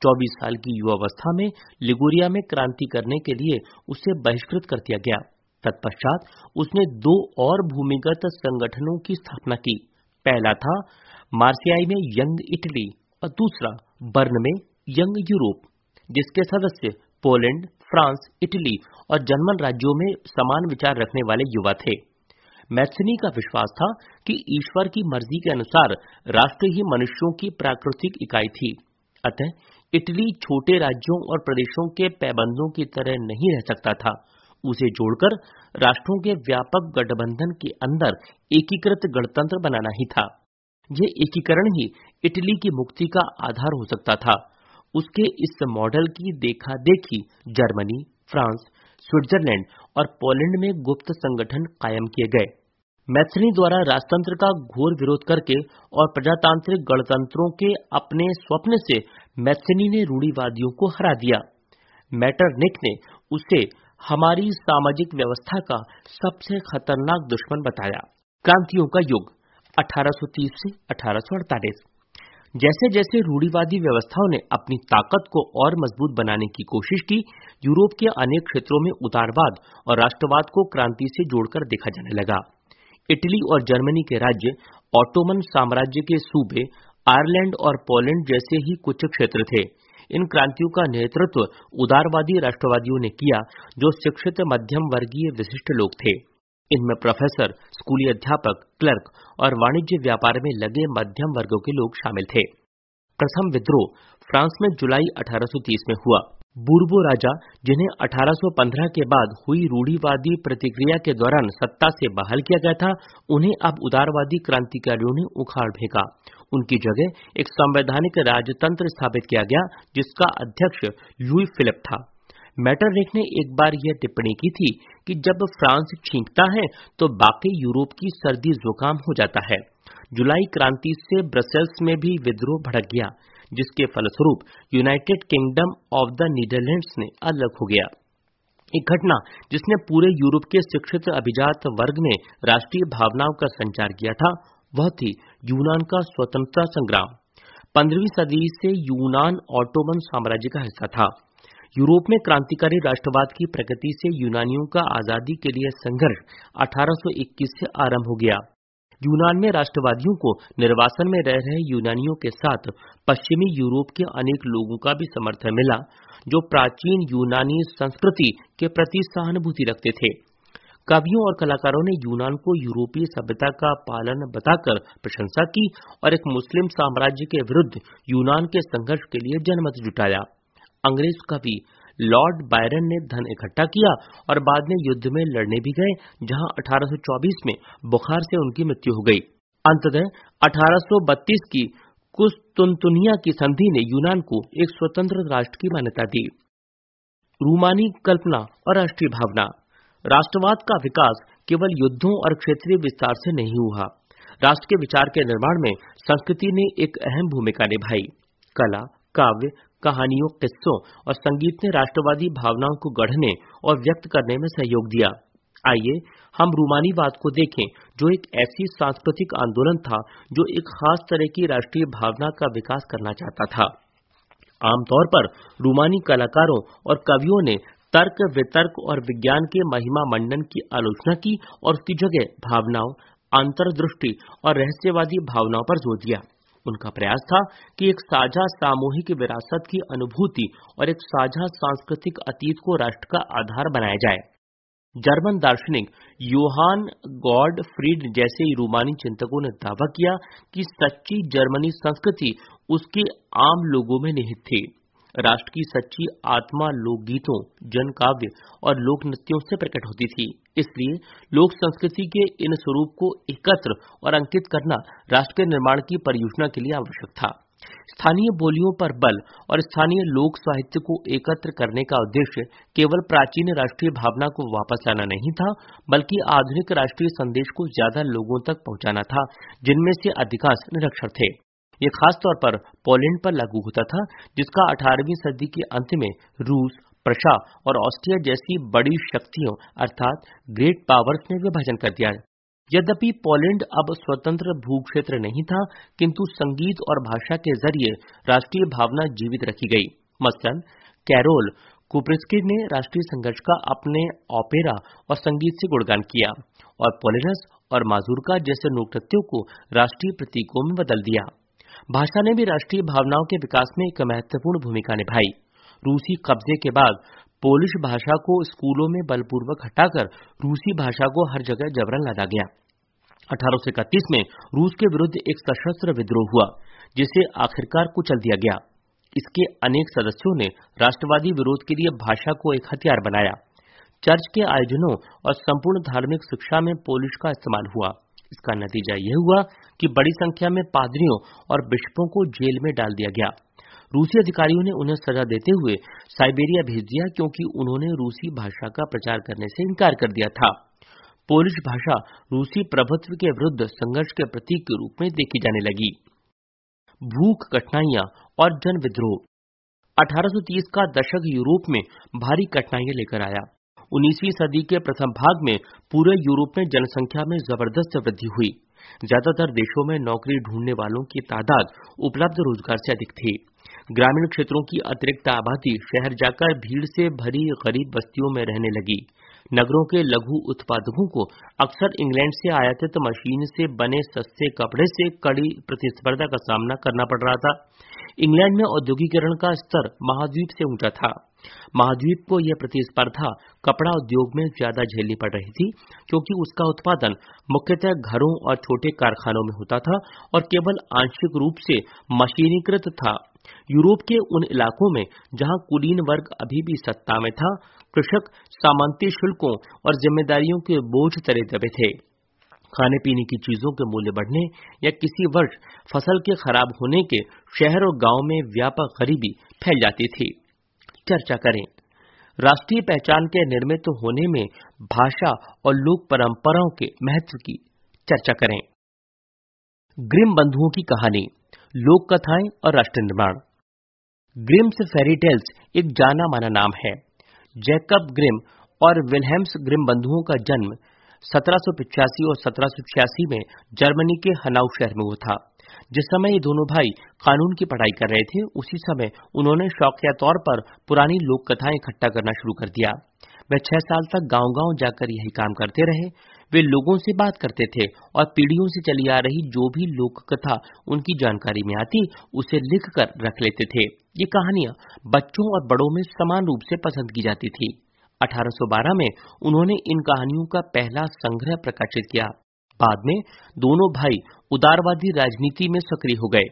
24 साल की युवावस्था में लिगुरिया में क्रांति करने के लिए उसे बहिष्कृत कर दिया गया तत्पश्चात उसने दो और भूमिगत संगठनों की स्थापना की पहला था मार्सियाई में यंग इटली और दूसरा बर्न में यंग यूरोप जिसके सदस्य पोलैंड फ्रांस इटली और जर्मन राज्यों में समान विचार रखने वाले युवा थे मैथनी का विश्वास था कि ईश्वर की मर्जी के अनुसार राष्ट्र ही मनुष्यों की प्राकृतिक इकाई थी अतः इटली छोटे राज्यों और प्रदेशों के पैबंदों की तरह नहीं रह सकता था उसे जोड़कर राष्ट्रों के व्यापक गठबंधन के अंदर एकीकृत गणतंत्र बनाना ही था ये एकीकरण ही इटली की मुक्ति का आधार हो सकता था उसके इस मॉडल की देखा देखी जर्मनी फ्रांस स्विट्जरलैंड और पोलैंड में गुप्त संगठन कायम किए गए मैथनी द्वारा राजतंत्र का घोर विरोध करके और प्रजातांत्रिक गणतंत्रों के अपने स्वप्न से मैथनी ने रूढ़ीवादियों को हरा दिया मैटरनिक ने उसे हमारी सामाजिक व्यवस्था का सबसे खतरनाक दुश्मन बताया क्रांतियों का युग 1830 से जैसे जैसे रूढ़ीवादी व्यवस्थाओं ने अपनी ताकत को और मजबूत बनाने की कोशिश की यूरोप के अनेक क्षेत्रों में उतारवाद और राष्ट्रवाद को क्रांति से जोड़कर देखा जाने लगा इटली और जर्मनी के राज्य ऑटोमन साम्राज्य के सूबे आयरलैंड और पोलैंड जैसे ही कुछ क्षेत्र थे इन क्रांतियों का नेतृत्व उदारवादी राष्ट्रवादियों ने किया जो शिक्षित मध्यम वर्गीय विशिष्ट लोग थे इनमें प्रोफेसर स्कूली अध्यापक क्लर्क और वाणिज्य व्यापार में लगे मध्यम वर्गों के लोग शामिल थे प्रथम विद्रोह फ्रांस में जुलाई 1830 में हुआ बूर्बो राजा जिन्हें 1815 के बाद हुई रूढ़ीवादी प्रतिक्रिया के दौरान सत्ता से बहाल किया गया था उन्हें अब उदारवादी क्रांतिकारियों ने उखाड़ फेंका उनकी जगह एक संवैधानिक राजतंत्र स्थापित किया गया जिसका अध्यक्ष लुई फिलिप था मैटरनिक ने एक बार यह टिप्पणी की थी कि जब फ्रांस छींकता है तो बाकी यूरोप की सर्दी जुकाम हो जाता है जुलाई क्रांति से ब्रसेल्स में भी विद्रोह भड़क गया जिसके फलस्वरूप United Kingdom of the Netherlands ने अलग हो गया एक घटना जिसने पूरे यूरोप के शिक्षित अभिजात वर्ग में राष्ट्रीय भावनाओं का संचार किया था वह थी यूनान का स्वतंत्रता संग्राम पंद्रहवीं सदी से यूनान ऑटोमन साम्राज्य का हिस्सा था यूरोप में क्रांतिकारी राष्ट्रवाद की प्रगति से यूनानियों का आजादी के लिए संघर्ष 1821 से आरंभ हो गया यूनान में राष्ट्रवादियों को निर्वासन में रह रहे यूनानियों के साथ पश्चिमी यूरोप के अनेक लोगों का भी समर्थन मिला जो प्राचीन यूनानी संस्कृति के प्रति सहानुभूति रखते थे कवियों और कलाकारों ने यूनान को यूरोपीय सभ्यता का पालन बताकर प्रशंसा की और एक मुस्लिम साम्राज्य के विरुद्ध यूनान के संघर्ष के लिए जनमत जुटाया अंग्रेज कवि लॉर्ड बायरन ने धन इकट्ठा किया और बाद में युद्ध में लड़ने भी गए जहां 1824 में बुखार से उनकी मृत्यु हो गई अंततः अठारह की कुस्तुनतुनिया की संधि ने यूनान को एक स्वतंत्र राष्ट्र की मान्यता दी रूमानी कल्पना और राष्ट्रीय भावना राष्ट्रवाद का विकास केवल युद्धों और क्षेत्रीय विस्तार से नहीं हुआ राष्ट्र के विचार के निर्माण में संस्कृति ने एक अहम भूमिका निभाई कला काव्य कहानियों किस्सों और संगीत ने राष्ट्रवादी भावनाओं को गढ़ने और व्यक्त करने में सहयोग दिया आइए हम रूमानीवाद को देखें जो एक ऐसी सांस्कृतिक आंदोलन था जो एक खास तरह की राष्ट्रीय भावना का विकास करना चाहता था आमतौर पर रूमानी कलाकारों और कवियों ने तर्क वितर्क और विज्ञान के महिमा मंडन की आलोचना की और उसकी जगह भावनाओं अंतर्दृष्टि और रहस्यवादी भावनाओं पर जोर दिया उनका प्रयास था कि एक साझा सामूहिक विरासत की अनुभूति और एक साझा सांस्कृतिक अतीत को राष्ट्र का आधार बनाया जाए जर्मन दार्शनिक योहान गॉड फ्रीड जैसे रूमानी चिंतकों ने दावा किया कि सच्ची जर्मनी संस्कृति उसके आम लोगों में निहित थी राष्ट्र की सच्ची आत्मा लोकगीतों जन काव्य और लोक नृत्यों से प्रकट होती थी इसलिए लोक संस्कृति के इन स्वरूप को एकत्र और अंकित करना राष्ट्र के निर्माण की परियोजना के लिए आवश्यक था स्थानीय बोलियों पर बल और स्थानीय लोक साहित्य को एकत्र करने का उद्देश्य केवल प्राचीन राष्ट्रीय भावना को वापस लाना नहीं था बल्कि आधुनिक राष्ट्रीय संदेश को ज्यादा लोगों तक पहुंचाना था जिनमें से अधिकांश निरक्षर थे ये खासतौर पर पोलैंड पर लागू होता था जिसका 18वीं सदी के अंत में रूस प्रशा और ऑस्ट्रिया जैसी बड़ी शक्तियों अर्थात ग्रेट पावर्स ने विभाजन कर दिया यद्यपि पोलैंड अब स्वतंत्र भूक्षेत्र नहीं था किंतु संगीत और भाषा के जरिए राष्ट्रीय भावना जीवित रखी गई मसलन कैरोल कुप्रिस्की ने राष्ट्रीय संघर्ष का अपने ओपेरा और संगीत से गुणगान किया और पोलेनस और माजूरका जैसे नोकृत्यों को राष्ट्रीय प्रतीकों में बदल दिया भाषा ने भी राष्ट्रीय भावनाओं के विकास में एक महत्वपूर्ण भूमिका निभाई रूसी कब्जे के बाद पोलिश भाषा को स्कूलों में बलपूर्वक हटाकर रूसी भाषा को हर जगह जबरन लादा गया अठारह में रूस के विरुद्ध एक सशस्त्र विद्रोह हुआ जिसे आखिरकार कुचल दिया गया इसके अनेक सदस्यों ने राष्ट्रवादी विरोध के लिए भाषा को एक हथियार बनाया चर्च के आयोजनों और संपूर्ण धार्मिक शिक्षा में पोलिश का इस्तेमाल हुआ इसका नतीजा यह हुआ कि बड़ी संख्या में पादरियों और बिशपों को जेल में डाल दिया गया रूसी अधिकारियों ने उन्हें सजा देते हुए साइबेरिया भेज दिया क्योंकि उन्होंने रूसी भाषा का प्रचार करने से इनकार कर दिया था पोलिश भाषा रूसी प्रभुत्व के विरुद्ध संघर्ष के प्रतीक के रूप में देखी जाने लगी भूख कठिनाइयां और जन विद्रोह 1830 का दशक यूरोप में भारी कठिनाइयां लेकर आया उन्नीसवीं सदी के प्रथम भाग में पूरे यूरोप में जनसंख्या में जबरदस्त वृद्धि हुई ज्यादातर देशों में नौकरी ढूंढने वालों की तादाद उपलब्ध रोजगार से अधिक थी ग्रामीण क्षेत्रों की अतिरिक्त आबादी शहर जाकर भीड़ से भरी गरीब बस्तियों में रहने लगी नगरों के लघु उत्पादकों को अक्सर इंग्लैंड से आयातित मशीन से बने सस्ते कपड़े से कड़ी प्रतिस्पर्धा का सामना करना पड़ रहा था इंग्लैंड में औद्योगिकरण का स्तर महाद्वीप से ऊंचा था महाद्वीप को यह प्रतिस्पर्धा कपड़ा उद्योग में ज्यादा झेलनी पड़ रही थी क्योंकि उसका उत्पादन मुख्यतः घरों और छोटे कारखानों में होता था और केवल आंशिक रूप से मशीनीकृत था यूरोप के उन इलाकों में जहां कुलीन वर्ग अभी भी सत्ता में था कृषक सामंती शुल्कों और जिम्मेदारियों के बोझ तरे दबे थे खाने पीने की चीजों के मूल्य बढ़ने या किसी वर्ष फसल के खराब होने के शहर और गांव में व्यापक गरीबी फैल जाती थी चर्चा करें राष्ट्रीय पहचान के निर्मित होने में भाषा और लोक परंपराओं के महत्व की चर्चा करें ग्रिम बंधुओं की कहानी लोक कथाएं और राष्ट्र निर्माण ग्रिम्स फेरी टेल्स एक जाना माना नाम है जैकब ग्रिम और विलहेम्स ग्रिम बंधुओं का जन्म सत्रह और सत्रह में जर्मनी के हनाऊ शहर में हुआ था जिस समय ये दोनों भाई कानून की पढ़ाई कर रहे थे उसी समय उन्होंने शौकिया तौर पर पुरानी लोक कथाएं इकट्ठा करना शुरू कर दिया वह छह साल तक गांव गांव जाकर यही काम करते रहे वे लोगों से बात करते थे और पीढ़ियों से चली आ रही जो भी लोक कथा उनकी जानकारी में आती उसे लिख कर रख लेते थे ये कहानियां बच्चों और बड़ों में समान रूप से पसंद की जाती थी 1812 में उन्होंने इन कहानियों का पहला संग्रह प्रकाशित किया बाद में दोनों भाई उदारवादी राजनीति में सक्रिय हो गए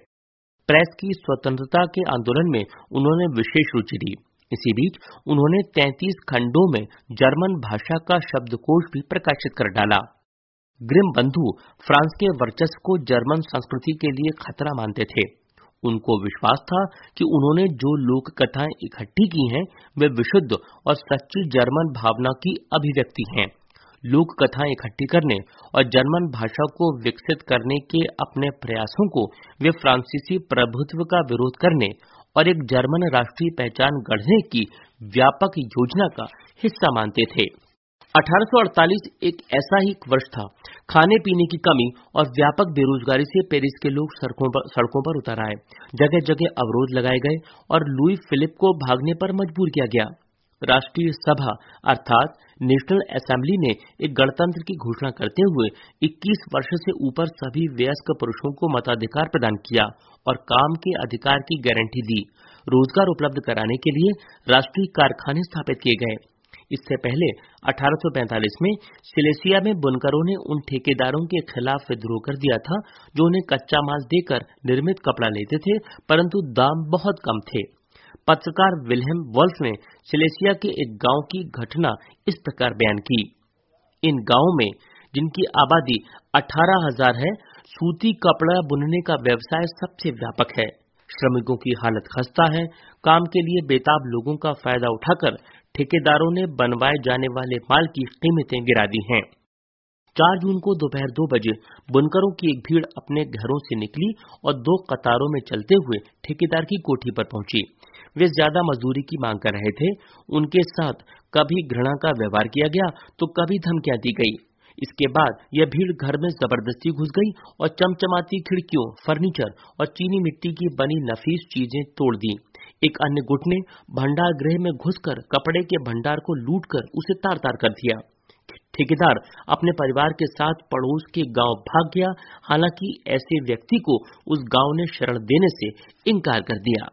प्रेस की स्वतंत्रता के आंदोलन में उन्होंने विशेष रुचि ली इसी बीच उन्होंने 33 खंडों में जर्मन भाषा का शब्दकोश भी प्रकाशित कर डाला ग्रिम बंधु फ्रांस के वर्चस्व को जर्मन संस्कृति के लिए खतरा मानते थे उनको विश्वास था कि उन्होंने जो लोक कथाएं इकट्ठी की हैं वे विशुद्ध और सच्ची जर्मन भावना की अभिव्यक्ति हैं लोक कथाएं इकट्ठी करने और जर्मन भाषा को विकसित करने के अपने प्रयासों को वे फ्रांसीसी प्रभुत्व का विरोध करने और एक जर्मन राष्ट्रीय पहचान गढ़ने की व्यापक योजना का हिस्सा मानते थे 1848 एक ऐसा ही वर्ष था खाने पीने की कमी और व्यापक बेरोजगारी से पेरिस के लोग सड़कों पर सड़कों पर उतर आए जगह जगह अवरोध लगाए गए और लुई फिलिप को भागने पर मजबूर किया गया राष्ट्रीय सभा अर्थात नेशनल असेंबली ने एक गणतंत्र की घोषणा करते हुए 21 वर्ष से ऊपर सभी वयस्क पुरुषों को मताधिकार प्रदान किया और काम के अधिकार की गारंटी दी रोजगार उपलब्ध कराने के लिए राष्ट्रीय कारखाने स्थापित किए गए इससे पहले 1845 में सिलेसिया में बुनकरों ने उन ठेकेदारों के खिलाफ विद्रोह कर दिया था जो उन्हें कच्चा माल देकर निर्मित कपड़ा लेते थे परंतु दाम बहुत कम थे पत्रकार विलहम वर्ल्फ ने सिलेसिया के एक गांव की घटना इस प्रकार बयान की इन गांवों में जिनकी आबादी 18,000 है सूती कपड़ा बुनने का व्यवसाय सबसे व्यापक है श्रमिकों की हालत खस्ता है काम के लिए बेताब लोगों का फायदा उठाकर ठेकेदारों ने बनवाए जाने वाले माल की कीमतें गिरा दी हैं। चार जून को दोपहर दो बजे बुनकरों की एक भीड़ अपने घरों से निकली और दो कतारों में चलते हुए ठेकेदार की कोठी पर पहुंची वे ज्यादा मजदूरी की मांग कर रहे थे उनके साथ कभी घृणा का व्यवहार किया गया तो कभी धमकियां दी गई इसके बाद यह भीड़ घर में जबरदस्ती घुस गई और चमचमाती खिड़कियों फर्नीचर और चीनी मिट्टी की बनी नफीस चीजें तोड़ दी एक अन्य गुट ने भंडार गृह में घुसकर कपड़े के भंडार को लूटकर उसे तार तार कर दिया ठेकेदार अपने परिवार के साथ पड़ोस के गांव भाग गया हालांकि ऐसे व्यक्ति को उस गांव ने शरण देने से इनकार कर दिया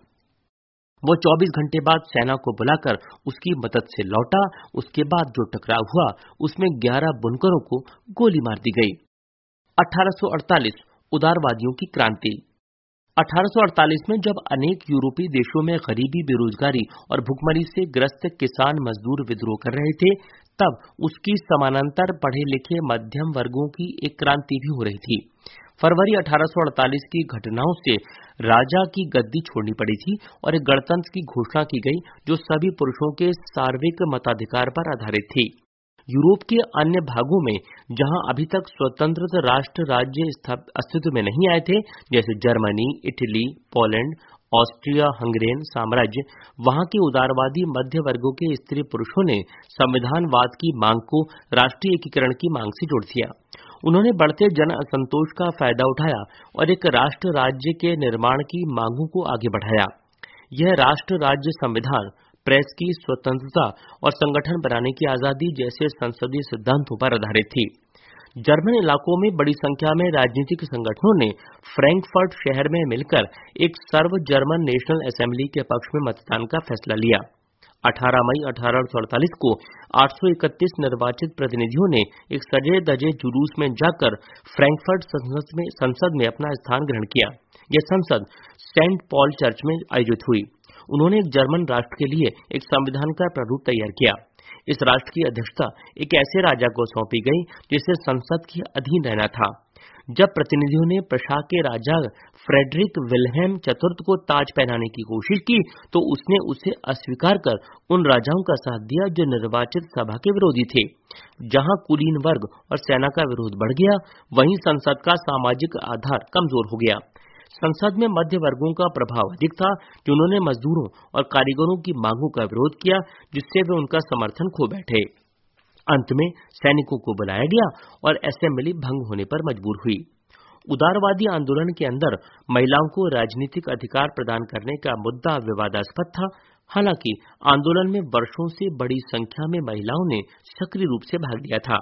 वो 24 घंटे बाद सेना को बुलाकर उसकी मदद से लौटा उसके बाद जो टकराव हुआ उसमें 11 बुनकरों को गोली मार दी गई 1848 उदारवादियों की क्रांति 1848 में जब अनेक यूरोपीय देशों में गरीबी बेरोजगारी और भुखमरी से ग्रस्त किसान मजदूर विद्रोह कर रहे थे तब उसकी समानांतर पढ़े लिखे मध्यम वर्गों की एक क्रांति भी हो रही थी फरवरी 1848 की घटनाओं से राजा की गद्दी छोड़नी पड़ी थी और एक गणतंत्र की घोषणा की गई जो सभी पुरुषों के सार्विक मताधिकार पर आधारित थी यूरोप के अन्य भागों में जहां अभी तक स्वतंत्र राष्ट्र राज्य अस्तित्व में नहीं आए थे जैसे Germany Italy Poland Austria Hungarian साम्राज्य वहां के उदारवादी मध्य वर्गो के स्त्री पुरुषों ने संविधानवाद की मांग को राष्ट्रीय एकीकरण की मांग से जोड़ दिया उन्होंने बढ़ते जन असंतोष का फायदा उठाया और एक राष्ट्र राज्य के निर्माण की मांगों को आगे बढ़ाया यह राष्ट्र राज्य संविधान प्रेस की स्वतंत्रता और संगठन बनाने की आजादी जैसे संसदीय सिद्धांतों पर आधारित थी जर्मन इलाकों में बड़ी संख्या में राजनीतिक संगठनों ने फ्रैंकफर्ट शहर में मिलकर एक सर्व जर्मन नेशनल असेंबली के पक्ष में मतदान का फैसला लिया 18 मई अठारह को 831 निर्वाचित प्रतिनिधियों ने एक सजे दजे जुलूस में जाकर फ्रैंकफर्ट संसद में, संसद में अपना स्थान ग्रहण किया यह संसद सेंट पॉल चर्च में आयोजित हुई उन्होंने एक जर्मन राष्ट्र के लिए एक संविधान का प्रारूप तैयार किया इस राष्ट्र की अध्यक्षता एक ऐसे राजा को सौंपी गई जिसे संसद के अधीन रहना था जब प्रतिनिधियों ने प्रशा के राजा फ्रेडरिक विल्हेम चतुर्थ को ताज पहनाने की कोशिश की तो उसने उसे अस्वीकार कर उन राजाओं का साथ दिया जो निर्वाचित सभा के विरोधी थे जहां कुलीन वर्ग और सेना का विरोध बढ़ गया वहीं संसद का सामाजिक आधार कमजोर हो गया संसद में मध्य वर्गों का प्रभाव अधिक था जिन्होंने मजदूरों और कारीगरों की मांगों का विरोध किया जिससे वे उनका समर्थन खो बैठे अंत में सैनिकों को बुलाया गया और असेंबली भंग होने पर मजबूर हुई उदारवादी आंदोलन के अंदर महिलाओं को राजनीतिक अधिकार प्रदान करने का मुद्दा विवादास्पद था हालांकि आंदोलन में वर्षों से बड़ी संख्या में महिलाओं ने सक्रिय रूप से भाग लिया था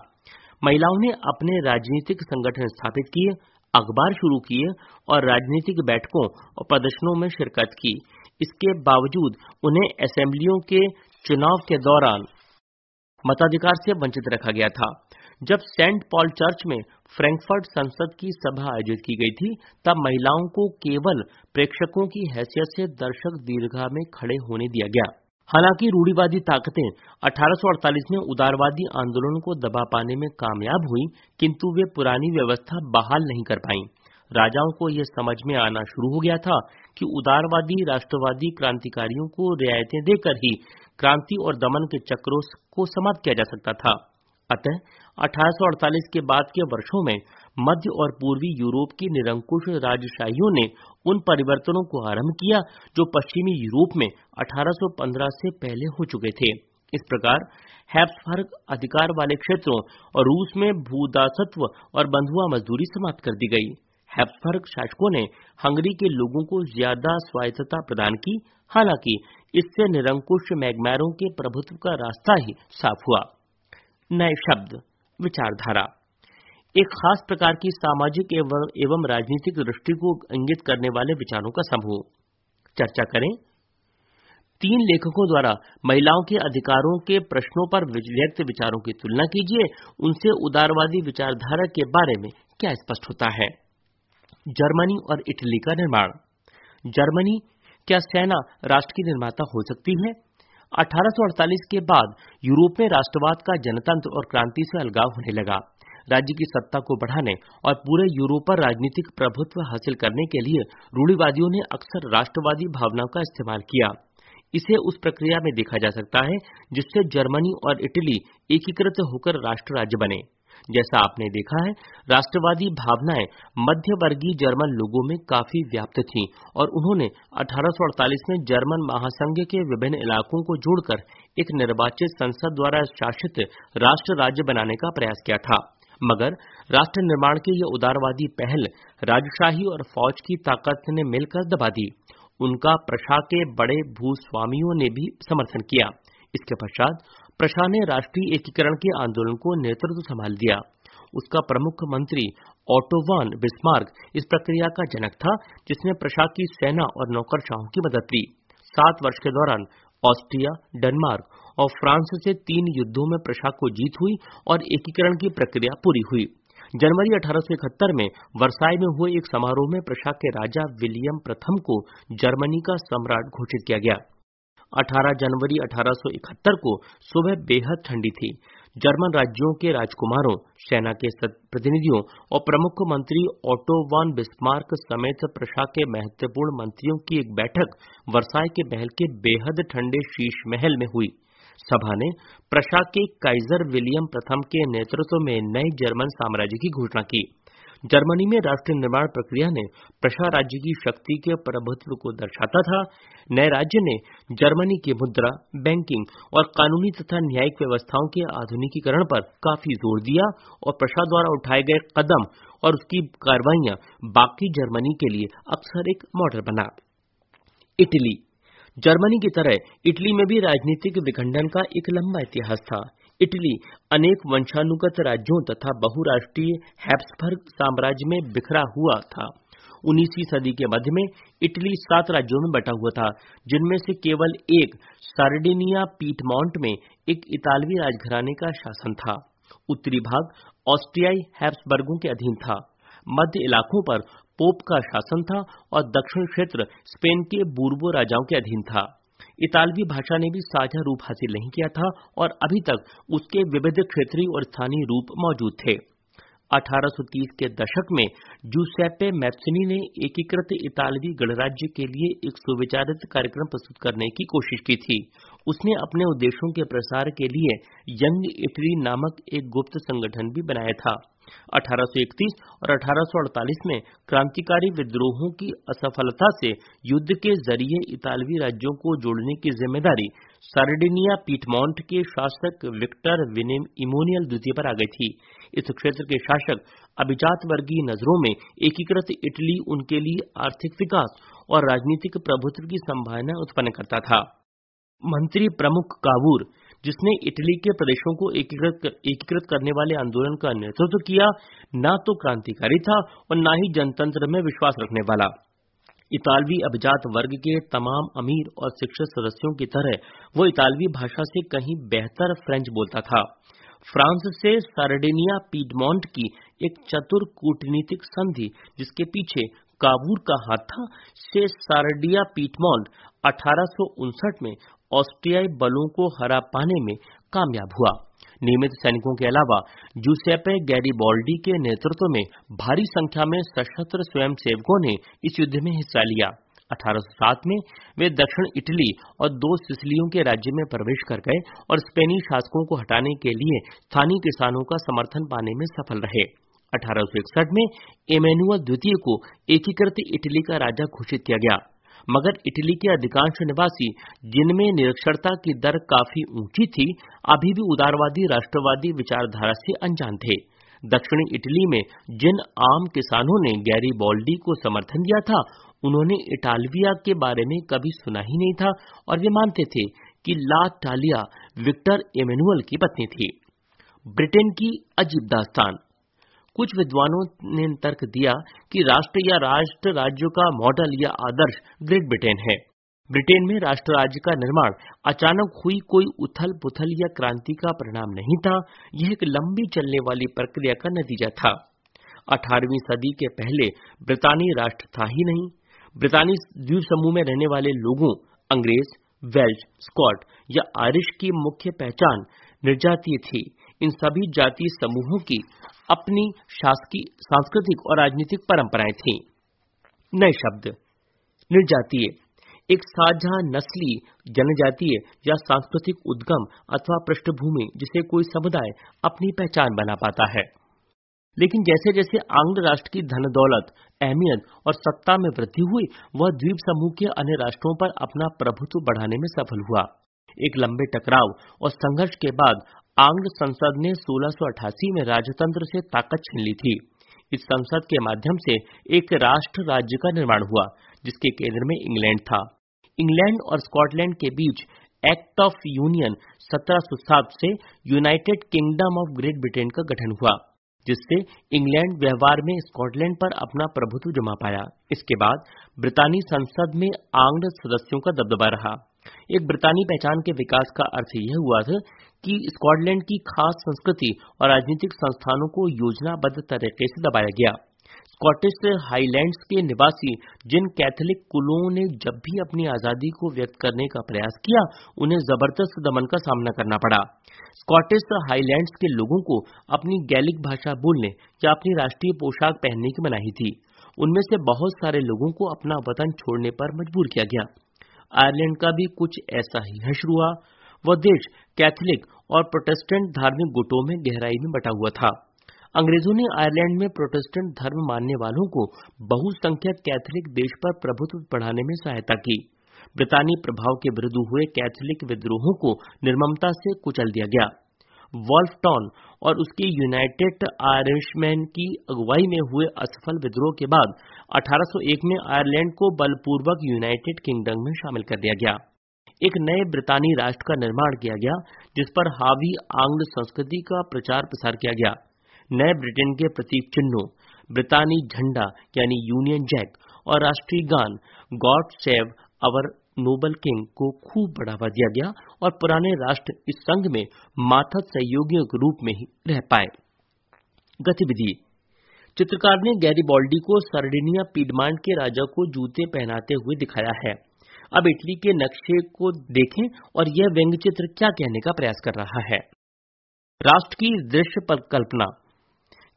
महिलाओं ने अपने राजनीतिक संगठन स्थापित किए अखबार शुरू किए और राजनीतिक बैठकों और प्रदर्शनों में शिरकत की इसके बावजूद उन्हें असेंबलियों के चुनाव के दौरान मताधिकार से वंचित रखा गया था जब सेंट पॉल चर्च में फ्रैंकफर्ट संसद की सभा आयोजित की गई थी तब महिलाओं को केवल प्रेक्षकों की हैसियत से दर्शक दीर्घा में खड़े होने दिया गया हालांकि रूढ़ीवादी ताकतें 1848 में उदारवादी आंदोलन को दबा पाने में कामयाब हुई किंतु वे पुरानी व्यवस्था बहाल नहीं कर पाईं। राजाओं को यह समझ में आना शुरू हो गया था कि उदारवादी राष्ट्रवादी क्रांतिकारियों को रियायतें देकर ही क्रांति और दमन के चक्रों को समाप्त किया जा सकता था अतः 1848 के बाद के वर्षों में मध्य और पूर्वी यूरोप की निरंकुश राजशाहियों ने उन परिवर्तनों को आरंभ किया जो पश्चिमी यूरोप में 1815 से पहले हो चुके थे इस प्रकार हैब्सबर्ग अधिकार वाले क्षेत्रों और रूस में भूदासत्व और बंधुआ मजदूरी समाप्त कर दी गई हैफर्ग शासकों ने हंगरी के लोगों को ज्यादा स्वायत्तता प्रदान की हालांकि इससे निरंकुश मैगमैरों के प्रभुत्व का रास्ता ही साफ हुआ नए शब्द विचारधारा एक खास प्रकार की सामाजिक एवं राजनीतिक दृष्टि को इंगित करने वाले विचारों का समूह चर्चा करें तीन लेखकों द्वारा महिलाओं के अधिकारों के प्रश्नों पर व्यक्त विचारों की तुलना कीजिए उनसे उदारवादी विचारधारा के बारे में क्या स्पष्ट होता है जर्मनी और इटली का निर्माण जर्मनी क्या सेना राष्ट्र की निर्माता हो सकती है 1848 के बाद यूरोप में राष्ट्रवाद का जनतंत्र और क्रांति से अलगाव होने लगा राज्य की सत्ता को बढ़ाने और पूरे यूरोप पर राजनीतिक प्रभुत्व हासिल करने के लिए रूढ़िवादियों ने अक्सर राष्ट्रवादी भावनाओं का इस्तेमाल किया इसे उस प्रक्रिया में देखा जा सकता है जिससे जर्मनी और इटली एकीकृत होकर राष्ट्र राज्य बने जैसा आपने देखा है राष्ट्रवादी भावनाएं मध्य वर्गीय जर्मन लोगों में काफी व्याप्त थीं और उन्होंने 1848 में जर्मन महासंघ के विभिन्न इलाकों को जोड़कर एक निर्वाचित संसद द्वारा शासित राष्ट्र राज्य बनाने का प्रयास किया था मगर राष्ट्र निर्माण की यह उदारवादी पहल राजशाही और फौज की ताकत ने मिलकर दबा दी उनका प्रशा के बड़े भूस्वामियों ने भी समर्थन किया इसके पश्चात प्रशा ने राष्ट्रीय एकीकरण के आंदोलन को नेतृत्व संभाल दिया उसका प्रमुख मंत्री ऑटोवान बिस्मार्क इस प्रक्रिया का जनक था जिसने प्रशा की सेना और नौकरशाहों की मदद ली सात वर्ष के दौरान ऑस्ट्रिया डेनमार्क और फ्रांस से तीन युद्धों में प्रशा को जीत हुई और एकीकरण की प्रक्रिया पूरी हुई जनवरी अठारह में वर्साई में हुए एक समारोह में प्रशा के राजा विलियम प्रथम को जर्मनी का सम्राट घोषित किया गया 18 जनवरी 1871 को सुबह बेहद ठंडी थी जर्मन राज्यों के राजकुमारों सेना के प्रतिनिधियों और प्रमुख मंत्री ओटो बिस्मार्क समेत प्रशा के महत्वपूर्ण मंत्रियों की एक बैठक वर्साय के महल के बेहद ठंडे शीश महल में हुई सभा ने प्रशा के काइजर विलियम प्रथम के नेतृत्व में नए जर्मन साम्राज्य की घोषणा की जर्मनी में राष्ट्र निर्माण प्रक्रिया ने प्रशा राज्य की शक्ति के प्रभुत्व को दर्शाता था नए राज्य ने जर्मनी की मुद्रा बैंकिंग और कानूनी तथा न्यायिक व्यवस्थाओं के आधुनिकीकरण पर काफी जोर दिया और प्रशा द्वारा उठाए गए कदम और उसकी कार्रवाइयां बाकी जर्मनी के लिए अक्सर एक मॉडल बना इटली जर्मनी की तरह इटली में भी राजनीतिक विखंडन का एक लंबा इतिहास था इटली अनेक वंशानुगत राज्यों तथा बहुराष्ट्रीय हैप्सबर्ग साम्राज्य में बिखरा हुआ था उन्नीसवीं सदी के मध्य में इटली सात राज्यों में बटा हुआ था जिनमें से केवल एक सार्डिनिया पीटमाउंट में एक इतालवी राजघराने का शासन था उत्तरी भाग ऑस्ट्रियाई हैप्सबर्गो के अधीन था मध्य इलाकों पर पोप का शासन था और दक्षिण क्षेत्र स्पेन के बूर्बो राजाओं के अधीन था इतालवी भाषा ने भी साझा रूप हासिल नहीं किया था और अभी तक उसके विविध क्षेत्रीय और स्थानीय रूप मौजूद थे 1830 के दशक में जूसेपे मैप्सिनी ने एकीकृत इतालवी गणराज्य के लिए एक सुविचारित कार्यक्रम प्रस्तुत करने की कोशिश की थी उसने अपने उद्देश्यों के प्रसार के लिए यंग इटली नामक एक गुप्त संगठन भी बनाया था 1831 और 1848 में क्रांतिकारी विद्रोहों की असफलता से युद्ध के जरिए इतालवी राज्यों को जोड़ने की जिम्मेदारी सार्डिनिया पीटमाउंट के शासक विक्टर विनेम इमोनियल द्वितीय पर आ गई थी इस क्षेत्र के शासक अभिजात वर्गीय नजरों में एकीकृत इटली उनके लिए आर्थिक विकास और राजनीतिक प्रभुत्व की संभावना उत्पन्न करता था मंत्री प्रमुख काबूर जिसने इटली के प्रदेशों को एकीकृत करने वाले आंदोलन का नेतृत्व किया न तो क्रांतिकारी था और न ही जनतंत्र में विश्वास रखने वाला इतालवी अभिजात वर्ग के तमाम अमीर और शिक्षित सदस्यों की तरह वो इतालवी भाषा से कहीं बेहतर फ्रेंच बोलता था फ्रांस से सार्डिनिया पीडमोंट की एक चतुर कूटनीतिक संधि जिसके पीछे काबूर का हाथ था से सार्डिया पीटमोंट अठारह में ऑस्ट्रियाई बलों को हरा पाने में कामयाब हुआ नियमित सैनिकों के अलावा जूसेपे गैरीबॉल्डी के नेतृत्व में भारी संख्या में सशस्त्र स्वयंसेवकों ने इस युद्ध में हिस्सा लिया 1807 में वे दक्षिण इटली और दो सिसलियों के राज्य में प्रवेश कर गए और स्पेनी शासकों को हटाने के लिए स्थानीय किसानों का समर्थन पाने में सफल रहे अठारह में एमेनुअल द्वितीय को एकीकृत इटली का राजा घोषित किया गया मगर इटली के अधिकांश निवासी जिनमें निरक्षरता की दर काफी ऊंची थी अभी भी उदारवादी राष्ट्रवादी विचारधारा से अनजान थे दक्षिणी इटली में जिन आम किसानों ने गैरी बॉल्डी को समर्थन दिया था उन्होंने इटालविया के बारे में कभी सुना ही नहीं था और वे मानते थे कि ला टालिया विक्टर इमेनुअल की पत्नी थी ब्रिटेन की अजीब दास्तान कुछ विद्वानों ने तर्क दिया कि राष्ट्र या राष्ट्र राज्यों का मॉडल या आदर्श ग्रेट ब्रिटेन है ब्रिटेन में राष्ट्र राज्य का निर्माण अचानक हुई कोई उथल पुथल या क्रांति का परिणाम नहीं था यह एक लंबी चलने वाली प्रक्रिया का नतीजा था 18वीं सदी के पहले ब्रितानी राष्ट्र था ही नहीं ब्रितानी द्वीप समूह में रहने वाले लोगों अंग्रेज वेल्श स्कॉट या आयरिश की मुख्य पहचान निर्जातीय थी इन सभी जाति समूहों की अपनी शासकीय सांस्कृतिक और राजनीतिक परंपराएं थी नए शब्द निर्जातीय एक साझा नस्ली जनजातीय या सांस्कृतिक उद्गम अथवा पृष्ठभूमि जिसे कोई समुदाय अपनी पहचान बना पाता है लेकिन जैसे जैसे आंग्ल राष्ट्र की धन दौलत अहमियत और सत्ता में वृद्धि हुई वह द्वीप समूह के अन्य राष्ट्रों पर अपना प्रभुत्व बढ़ाने में सफल हुआ एक लंबे टकराव और संघर्ष के बाद आंग्ल संसद ने 1688 में राजतंत्र से ताकत छीन ली थी इस संसद के माध्यम से एक राष्ट्र राज्य का निर्माण हुआ जिसके केंद्र में इंग्लैंड था इंग्लैंड और स्कॉटलैंड के बीच एक्ट ऑफ यूनियन 1707 से United Kingdom of Great Britain का गठन हुआ जिससे इंग्लैंड व्यवहार में स्कॉटलैंड पर अपना प्रभुत्व जमा पाया इसके बाद ब्रितानी संसद में आंग्ल सदस्यों का दबदबा रहा एक ब्रितानी पहचान के विकास का अर्थ यह हुआ था कि स्कॉटलैंड की खास संस्कृति और राजनीतिक संस्थानों को योजनाबद्ध तरीके से दबाया गया स्कॉटिश हाईलैंड्स के निवासी जिन कैथोलिक कुलों ने जब भी अपनी आजादी को व्यक्त करने का प्रयास किया उन्हें जबरदस्त दमन का सामना करना पड़ा स्कॉटिश हाईलैंड्स के लोगों को अपनी गैलिक भाषा बोलने या अपनी राष्ट्रीय पोशाक पहनने की मनाही थी उनमें से बहुत सारे लोगों को अपना वतन छोड़ने पर मजबूर किया गया आयरलैंड का भी कुछ ऐसा ही हश्र हुआ वह देश कैथोलिक और प्रोटेस्टेंट धार्मिक गुटों में गहराई में बटा हुआ था अंग्रेजों ने आयरलैंड में प्रोटेस्टेंट धर्म मानने वालों को बहुसंख्यक कैथोलिक देश पर प्रभुत्व बढ़ाने में सहायता की ब्रितानी प्रभाव के विरुद्ध हुए कैथोलिक विद्रोहों को निर्ममता से कुचल दिया गया वॉल्फटॉन और उसके यूनाइटेड आयरिशमैन की अगुवाई में हुए असफल विद्रोह के बाद 1801 में आयरलैंड को बलपूर्वक यूनाइटेड किंगडम में शामिल कर दिया गया एक नए ब्रितानी राष्ट्र का निर्माण किया गया जिस पर हावी आंग्ल संस्कृति का प्रचार प्रसार किया गया नए ब्रिटेन के प्रतीक चिन्हों ब्रितानी झंडा यानी यूनियन जैक और राष्ट्रीय गान God save our noble king को खूब बढ़ावा दिया गया और पुराने राष्ट्र इस संघ में माथक सहयोगियों के रूप में ही रह पाए गतिविधि चित्रकार ने गैरी बॉल्डी को सर्डिनिया पीडमांड के राजा को जूते पहनाते हुए दिखाया है अब इटली के नक्शे को देखें और यह व्यंगचित्र क्या कहने का प्रयास कर रहा है राष्ट्र की दृश्य कल्पना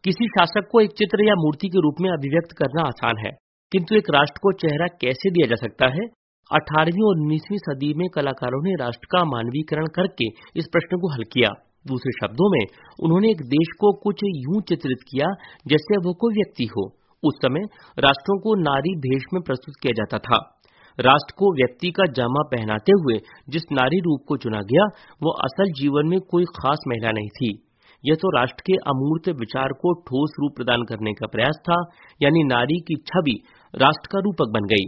किसी शासक को एक चित्र या मूर्ति के रूप में अभिव्यक्त करना आसान है किंतु एक राष्ट्र को चेहरा कैसे दिया जा सकता है अठारहवीं और उन्नीसवीं सदी में कलाकारों ने राष्ट्र का मानवीकरण करके इस प्रश्न को हल किया दूसरे शब्दों में उन्होंने एक देश को कुछ यूं चित्रित किया जैसे वो कोई व्यक्ति हो उस समय राष्ट्रों को नारी भेष में प्रस्तुत किया जाता था राष्ट्र को व्यक्ति का जामा पहनाते हुए जिस नारी रूप को चुना गया वो असल जीवन में कोई खास महिला नहीं थी यह तो राष्ट्र के अमूर्त विचार को ठोस रूप प्रदान करने का प्रयास था यानी नारी की छवि राष्ट्र का रूपक बन गई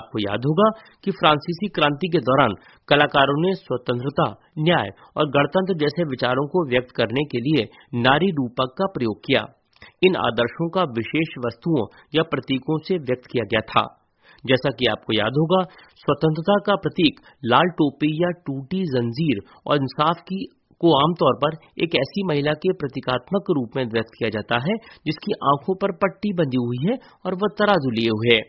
आपको याद होगा कि फ्रांसीसी क्रांति के दौरान कलाकारों ने स्वतंत्रता न्याय और गणतंत्र जैसे विचारों को व्यक्त करने के लिए नारी रूपक का प्रयोग किया इन आदर्शों का विशेष वस्तुओं या प्रतीकों से व्यक्त किया गया था जैसा कि आपको याद होगा स्वतंत्रता का प्रतीक लाल टोपी या टूटी जंजीर और इंसाफ की को आमतौर पर एक ऐसी महिला के प्रतीकात्मक रूप में व्यक्त किया जाता है जिसकी आंखों पर पट्टी बंधी हुई है और वह तराजू लिए हुए है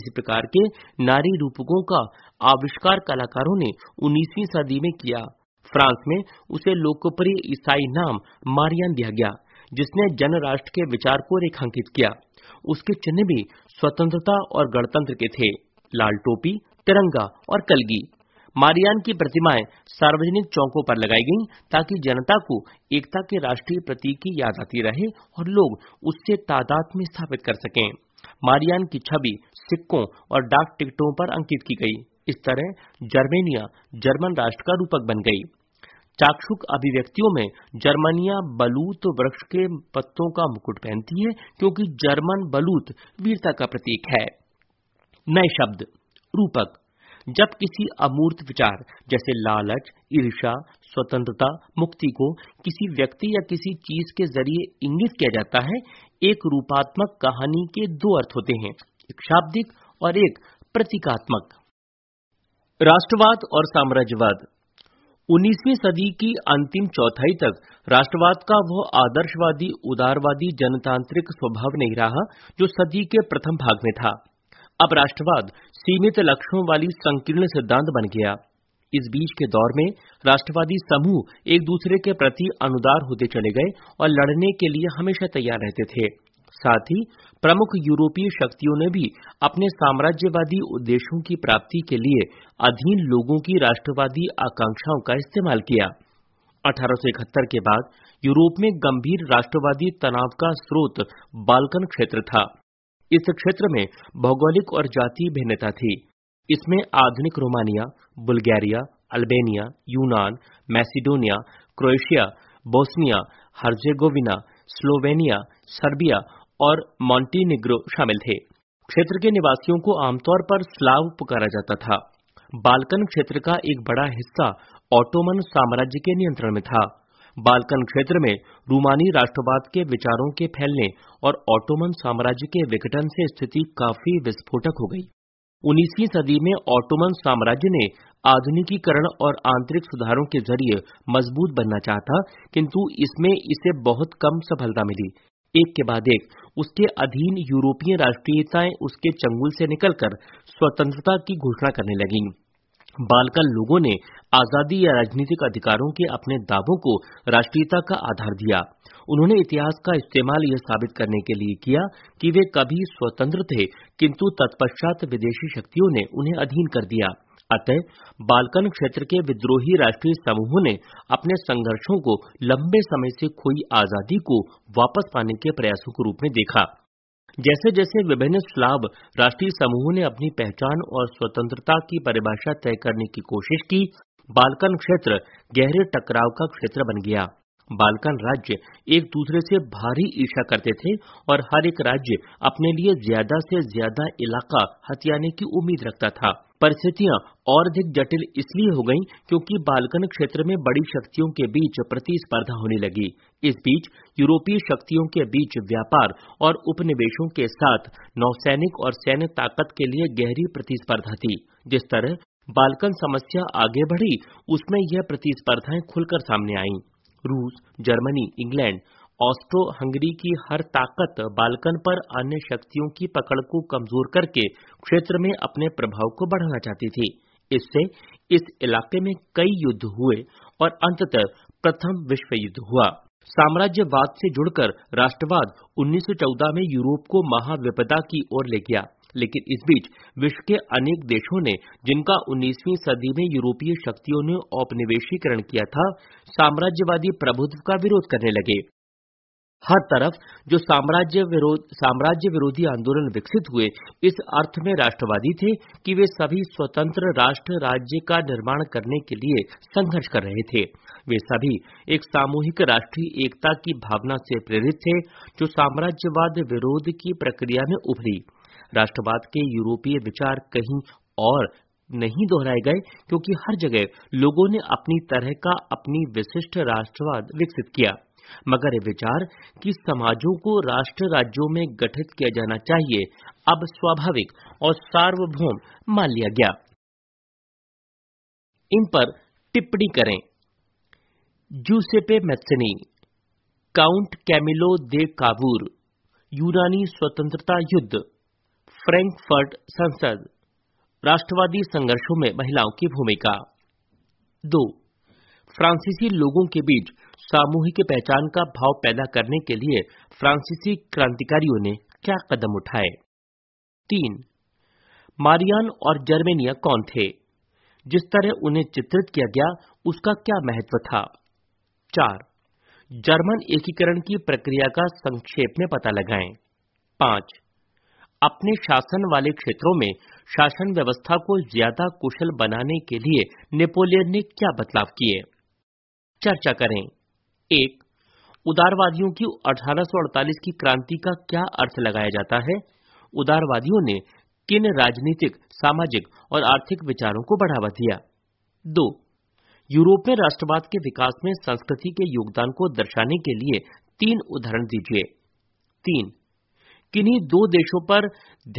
इसी प्रकार के नारी रूपकों का आविष्कार कलाकारों ने 19वीं सदी में किया फ्रांस में उसे लोकप्रिय ईसाई नाम मारियन दिया गया जिसने जनराष्ट्र के विचार को रेखांकित किया उसके चिन्ह भी स्वतंत्रता और गणतंत्र के थे लाल टोपी तिरंगा और कलगी मारियान की प्रतिमाएं सार्वजनिक चौकों पर लगाई गईं ताकि जनता को एकता के राष्ट्रीय प्रतीक की याद आती रहे और लोग उससे तादाद में स्थापित कर सकें मारियान की छवि सिक्कों और डाक टिकटों पर अंकित की गई इस तरह जर्मेनिया जर्मन राष्ट्र का रूपक बन गई चाक्षुक अभिव्यक्तियों में जर्मनिया बलूत वृक्ष के पत्तों का मुकुट पहनती है क्योंकि जर्मन बलूत वीरता का प्रतीक है नए शब्द रूपक जब किसी अमूर्त विचार जैसे लालच ईर्षा स्वतंत्रता मुक्ति को किसी व्यक्ति या किसी चीज के जरिए इंगित किया जाता है एक रूपात्मक कहानी के दो अर्थ होते हैं एक शाब्दिक और एक प्रतीकात्मक राष्ट्रवाद और साम्राज्यवाद 19वीं सदी की अंतिम चौथाई तक राष्ट्रवाद का वह आदर्शवादी उदारवादी जनतांत्रिक स्वभाव नहीं रहा जो सदी के प्रथम भाग में था अब राष्ट्रवाद सीमित लक्ष्यों वाली संकीर्ण सिद्धांत बन गया इस बीच के दौर में राष्ट्रवादी समूह एक दूसरे के प्रति अनुदार होते चले गए और लड़ने के लिए हमेशा तैयार रहते थे साथ ही प्रमुख यूरोपीय शक्तियों ने भी अपने साम्राज्यवादी उद्देश्यों की प्राप्ति के लिए अधीन लोगों की राष्ट्रवादी आकांक्षाओं का इस्तेमाल किया अठारह के बाद यूरोप में गंभीर राष्ट्रवादी तनाव का स्रोत बाल्कन क्षेत्र था इस क्षेत्र में भौगोलिक और जातीय भिन्नता थी इसमें आधुनिक रोमानिया बुल्गारिया अल्बेनिया यूनान Macedonia Croatia Bosnia Herzegovina Slovenia Serbia और मॉन्टीनिग्रो शामिल थे क्षेत्र के निवासियों को आमतौर पर स्लाव पुकारा जाता था बालकन क्षेत्र का एक बड़ा हिस्सा ऑटोमन साम्राज्य के नियंत्रण में था बालकन क्षेत्र में रूमानी राष्ट्रवाद के विचारों के फैलने और ऑटोमन साम्राज्य के विघटन से स्थिति काफी विस्फोटक हो गई उन्नीसवीं सदी में ऑटोमन साम्राज्य ने आधुनिकीकरण और आंतरिक सुधारों के जरिए मजबूत बनना चाहता किंतु इसमें इसे बहुत कम सफलता मिली एक के बाद एक उसके अधीन यूरोपीय राष्ट्रीयताएं उसके चंगुल से निकलकर स्वतंत्रता की घोषणा करने लगीं बालकन लोगों ने आजादी या राजनीतिक अधिकारों के अपने दावों को राष्ट्रीयता का आधार दिया उन्होंने इतिहास का इस्तेमाल यह साबित करने के लिए किया कि वे कभी स्वतंत्र थे किंतु तत्पश्चात विदेशी शक्तियों ने उन्हें अधीन कर दिया अतः बालकन क्षेत्र के विद्रोही राष्ट्रीय समूहों ने अपने संघर्षों को लंबे समय से खोई आजादी को वापस पाने के प्रयासों के रूप में देखा जैसे जैसे विभिन्न स्लाब राष्ट्रीय समूहों ने अपनी पहचान और स्वतंत्रता की परिभाषा तय करने की कोशिश की बालकन क्षेत्र गहरे टकराव का क्षेत्र बन गया बालकन राज्य एक दूसरे से भारी ईर्षा करते थे और हर एक राज्य अपने लिए ज्यादा से ज्यादा इलाका हथियाने की उम्मीद रखता था परिस्थितियां और अधिक जटिल इसलिए हो गईं क्योंकि बालकन क्षेत्र में बड़ी शक्तियों के बीच प्रतिस्पर्धा होने लगी इस बीच यूरोपीय शक्तियों के बीच व्यापार और उपनिवेशों के साथ नौसैनिक और सैन्य ताकत के लिए गहरी प्रतिस्पर्धा थी जिस तरह बालकन समस्या आगे बढ़ी उसमें यह प्रतिस्पर्धाएं खुलकर सामने आईं रूस जर्मनी इंग्लैंड ऑस्ट्रो हंगरी की हर ताकत बालकन पर अन्य शक्तियों की पकड़ को कमजोर करके क्षेत्र में अपने प्रभाव को बढ़ाना चाहती थी इससे इस इलाके में कई युद्ध हुए और अंततः प्रथम विश्व युद्ध हुआ साम्राज्यवाद से जुड़कर राष्ट्रवाद 1914 में यूरोप को महाविपदा की ओर ले गया लेकिन इस बीच विश्व के अनेक देशों ने जिनका 19वीं सदी में यूरोपीय शक्तियों ने औपनिवेशीकरण किया था साम्राज्यवादी प्रभुत्व का विरोध करने लगे हर तरफ जो साम्राज्य विरोध साम्राज्य विरोधी आंदोलन विकसित हुए इस अर्थ में राष्ट्रवादी थे कि वे सभी स्वतंत्र राष्ट्र राज्य का निर्माण करने के लिए संघर्ष कर रहे थे वे सभी एक सामूहिक राष्ट्रीय एकता की भावना से प्रेरित थे जो साम्राज्यवाद विरोध की प्रक्रिया में उभरी राष्ट्रवाद के यूरोपीय विचार कहीं और नहीं दोहराए गए क्योंकि हर जगह लोगों ने अपनी तरह का अपनी विशिष्ट राष्ट्रवाद विकसित किया मगर विचार कि समाजों को राष्ट्र राज्यों में गठित किया जाना चाहिए अब स्वाभाविक और सार्वभौम मान लिया गया इन पर टिप्पणी करें Giuseppe Mazzini count Camillo de Cavour यूनानी स्वतंत्रता युद्ध फ्रैंकफर्ट संसद राष्ट्रवादी संघर्षों में महिलाओं की भूमिका दो फ्रांसीसी लोगों के बीच सामूहिक पहचान का भाव पैदा करने के लिए फ्रांसीसी क्रांतिकारियों ने क्या कदम उठाए तीन मारियान और जर्मेनिया कौन थे जिस तरह उन्हें चित्रित किया गया उसका क्या महत्व था चार जर्मन एकीकरण की प्रक्रिया का संक्षेप में पता लगाएं। पांच अपने शासन वाले क्षेत्रों में शासन व्यवस्था को ज्यादा कुशल बनाने के लिए नेपोलियन ने क्या बदलाव किए चर्चा करें एक उदारवादियों की 1848 की क्रांति का क्या अर्थ लगाया जाता है उदारवादियों ने किन राजनीतिक सामाजिक और आर्थिक विचारों को बढ़ावा दिया दो यूरोप में राष्ट्रवाद के विकास में संस्कृति के योगदान को दर्शाने के लिए तीन उदाहरण दीजिए तीन किन्हीं दो देशों पर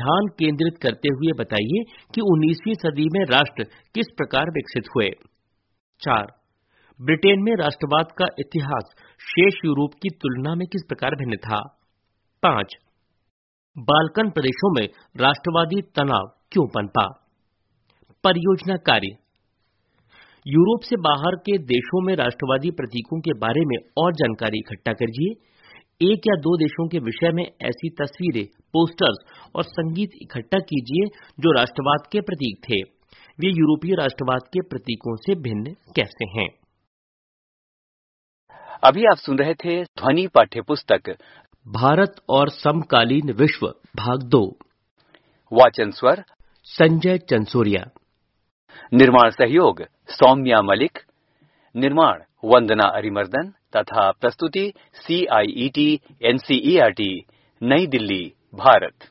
ध्यान केंद्रित करते हुए बताइए कि 19वीं सदी में राष्ट्र किस प्रकार विकसित हुए चार ब्रिटेन में राष्ट्रवाद का इतिहास शेष यूरोप की तुलना में किस प्रकार भिन्न था पांच बालकन प्रदेशों में राष्ट्रवादी तनाव क्यों पनपा परियोजना कार्य यूरोप से बाहर के देशों में राष्ट्रवादी प्रतीकों के बारे में और जानकारी इकट्ठा करिए एक या दो देशों के विषय में ऐसी तस्वीरें पोस्टर्स और संगीत इकट्ठा कीजिए जो राष्ट्रवाद के प्रतीक थे वे यूरोपीय राष्ट्रवाद के प्रतीकों से भिन्न कैसे हैं अभी आप सुन रहे थे ध्वनि पाठ्य पुस्तक भारत और समकालीन विश्व भाग दो वाचन स्वर संजय चंसोरिया निर्माण सहयोग सौम्या मलिक निर्माण वंदना अरिमर्दन तथा प्रस्तुति C I E T N C E R T Nai Delhi Bharat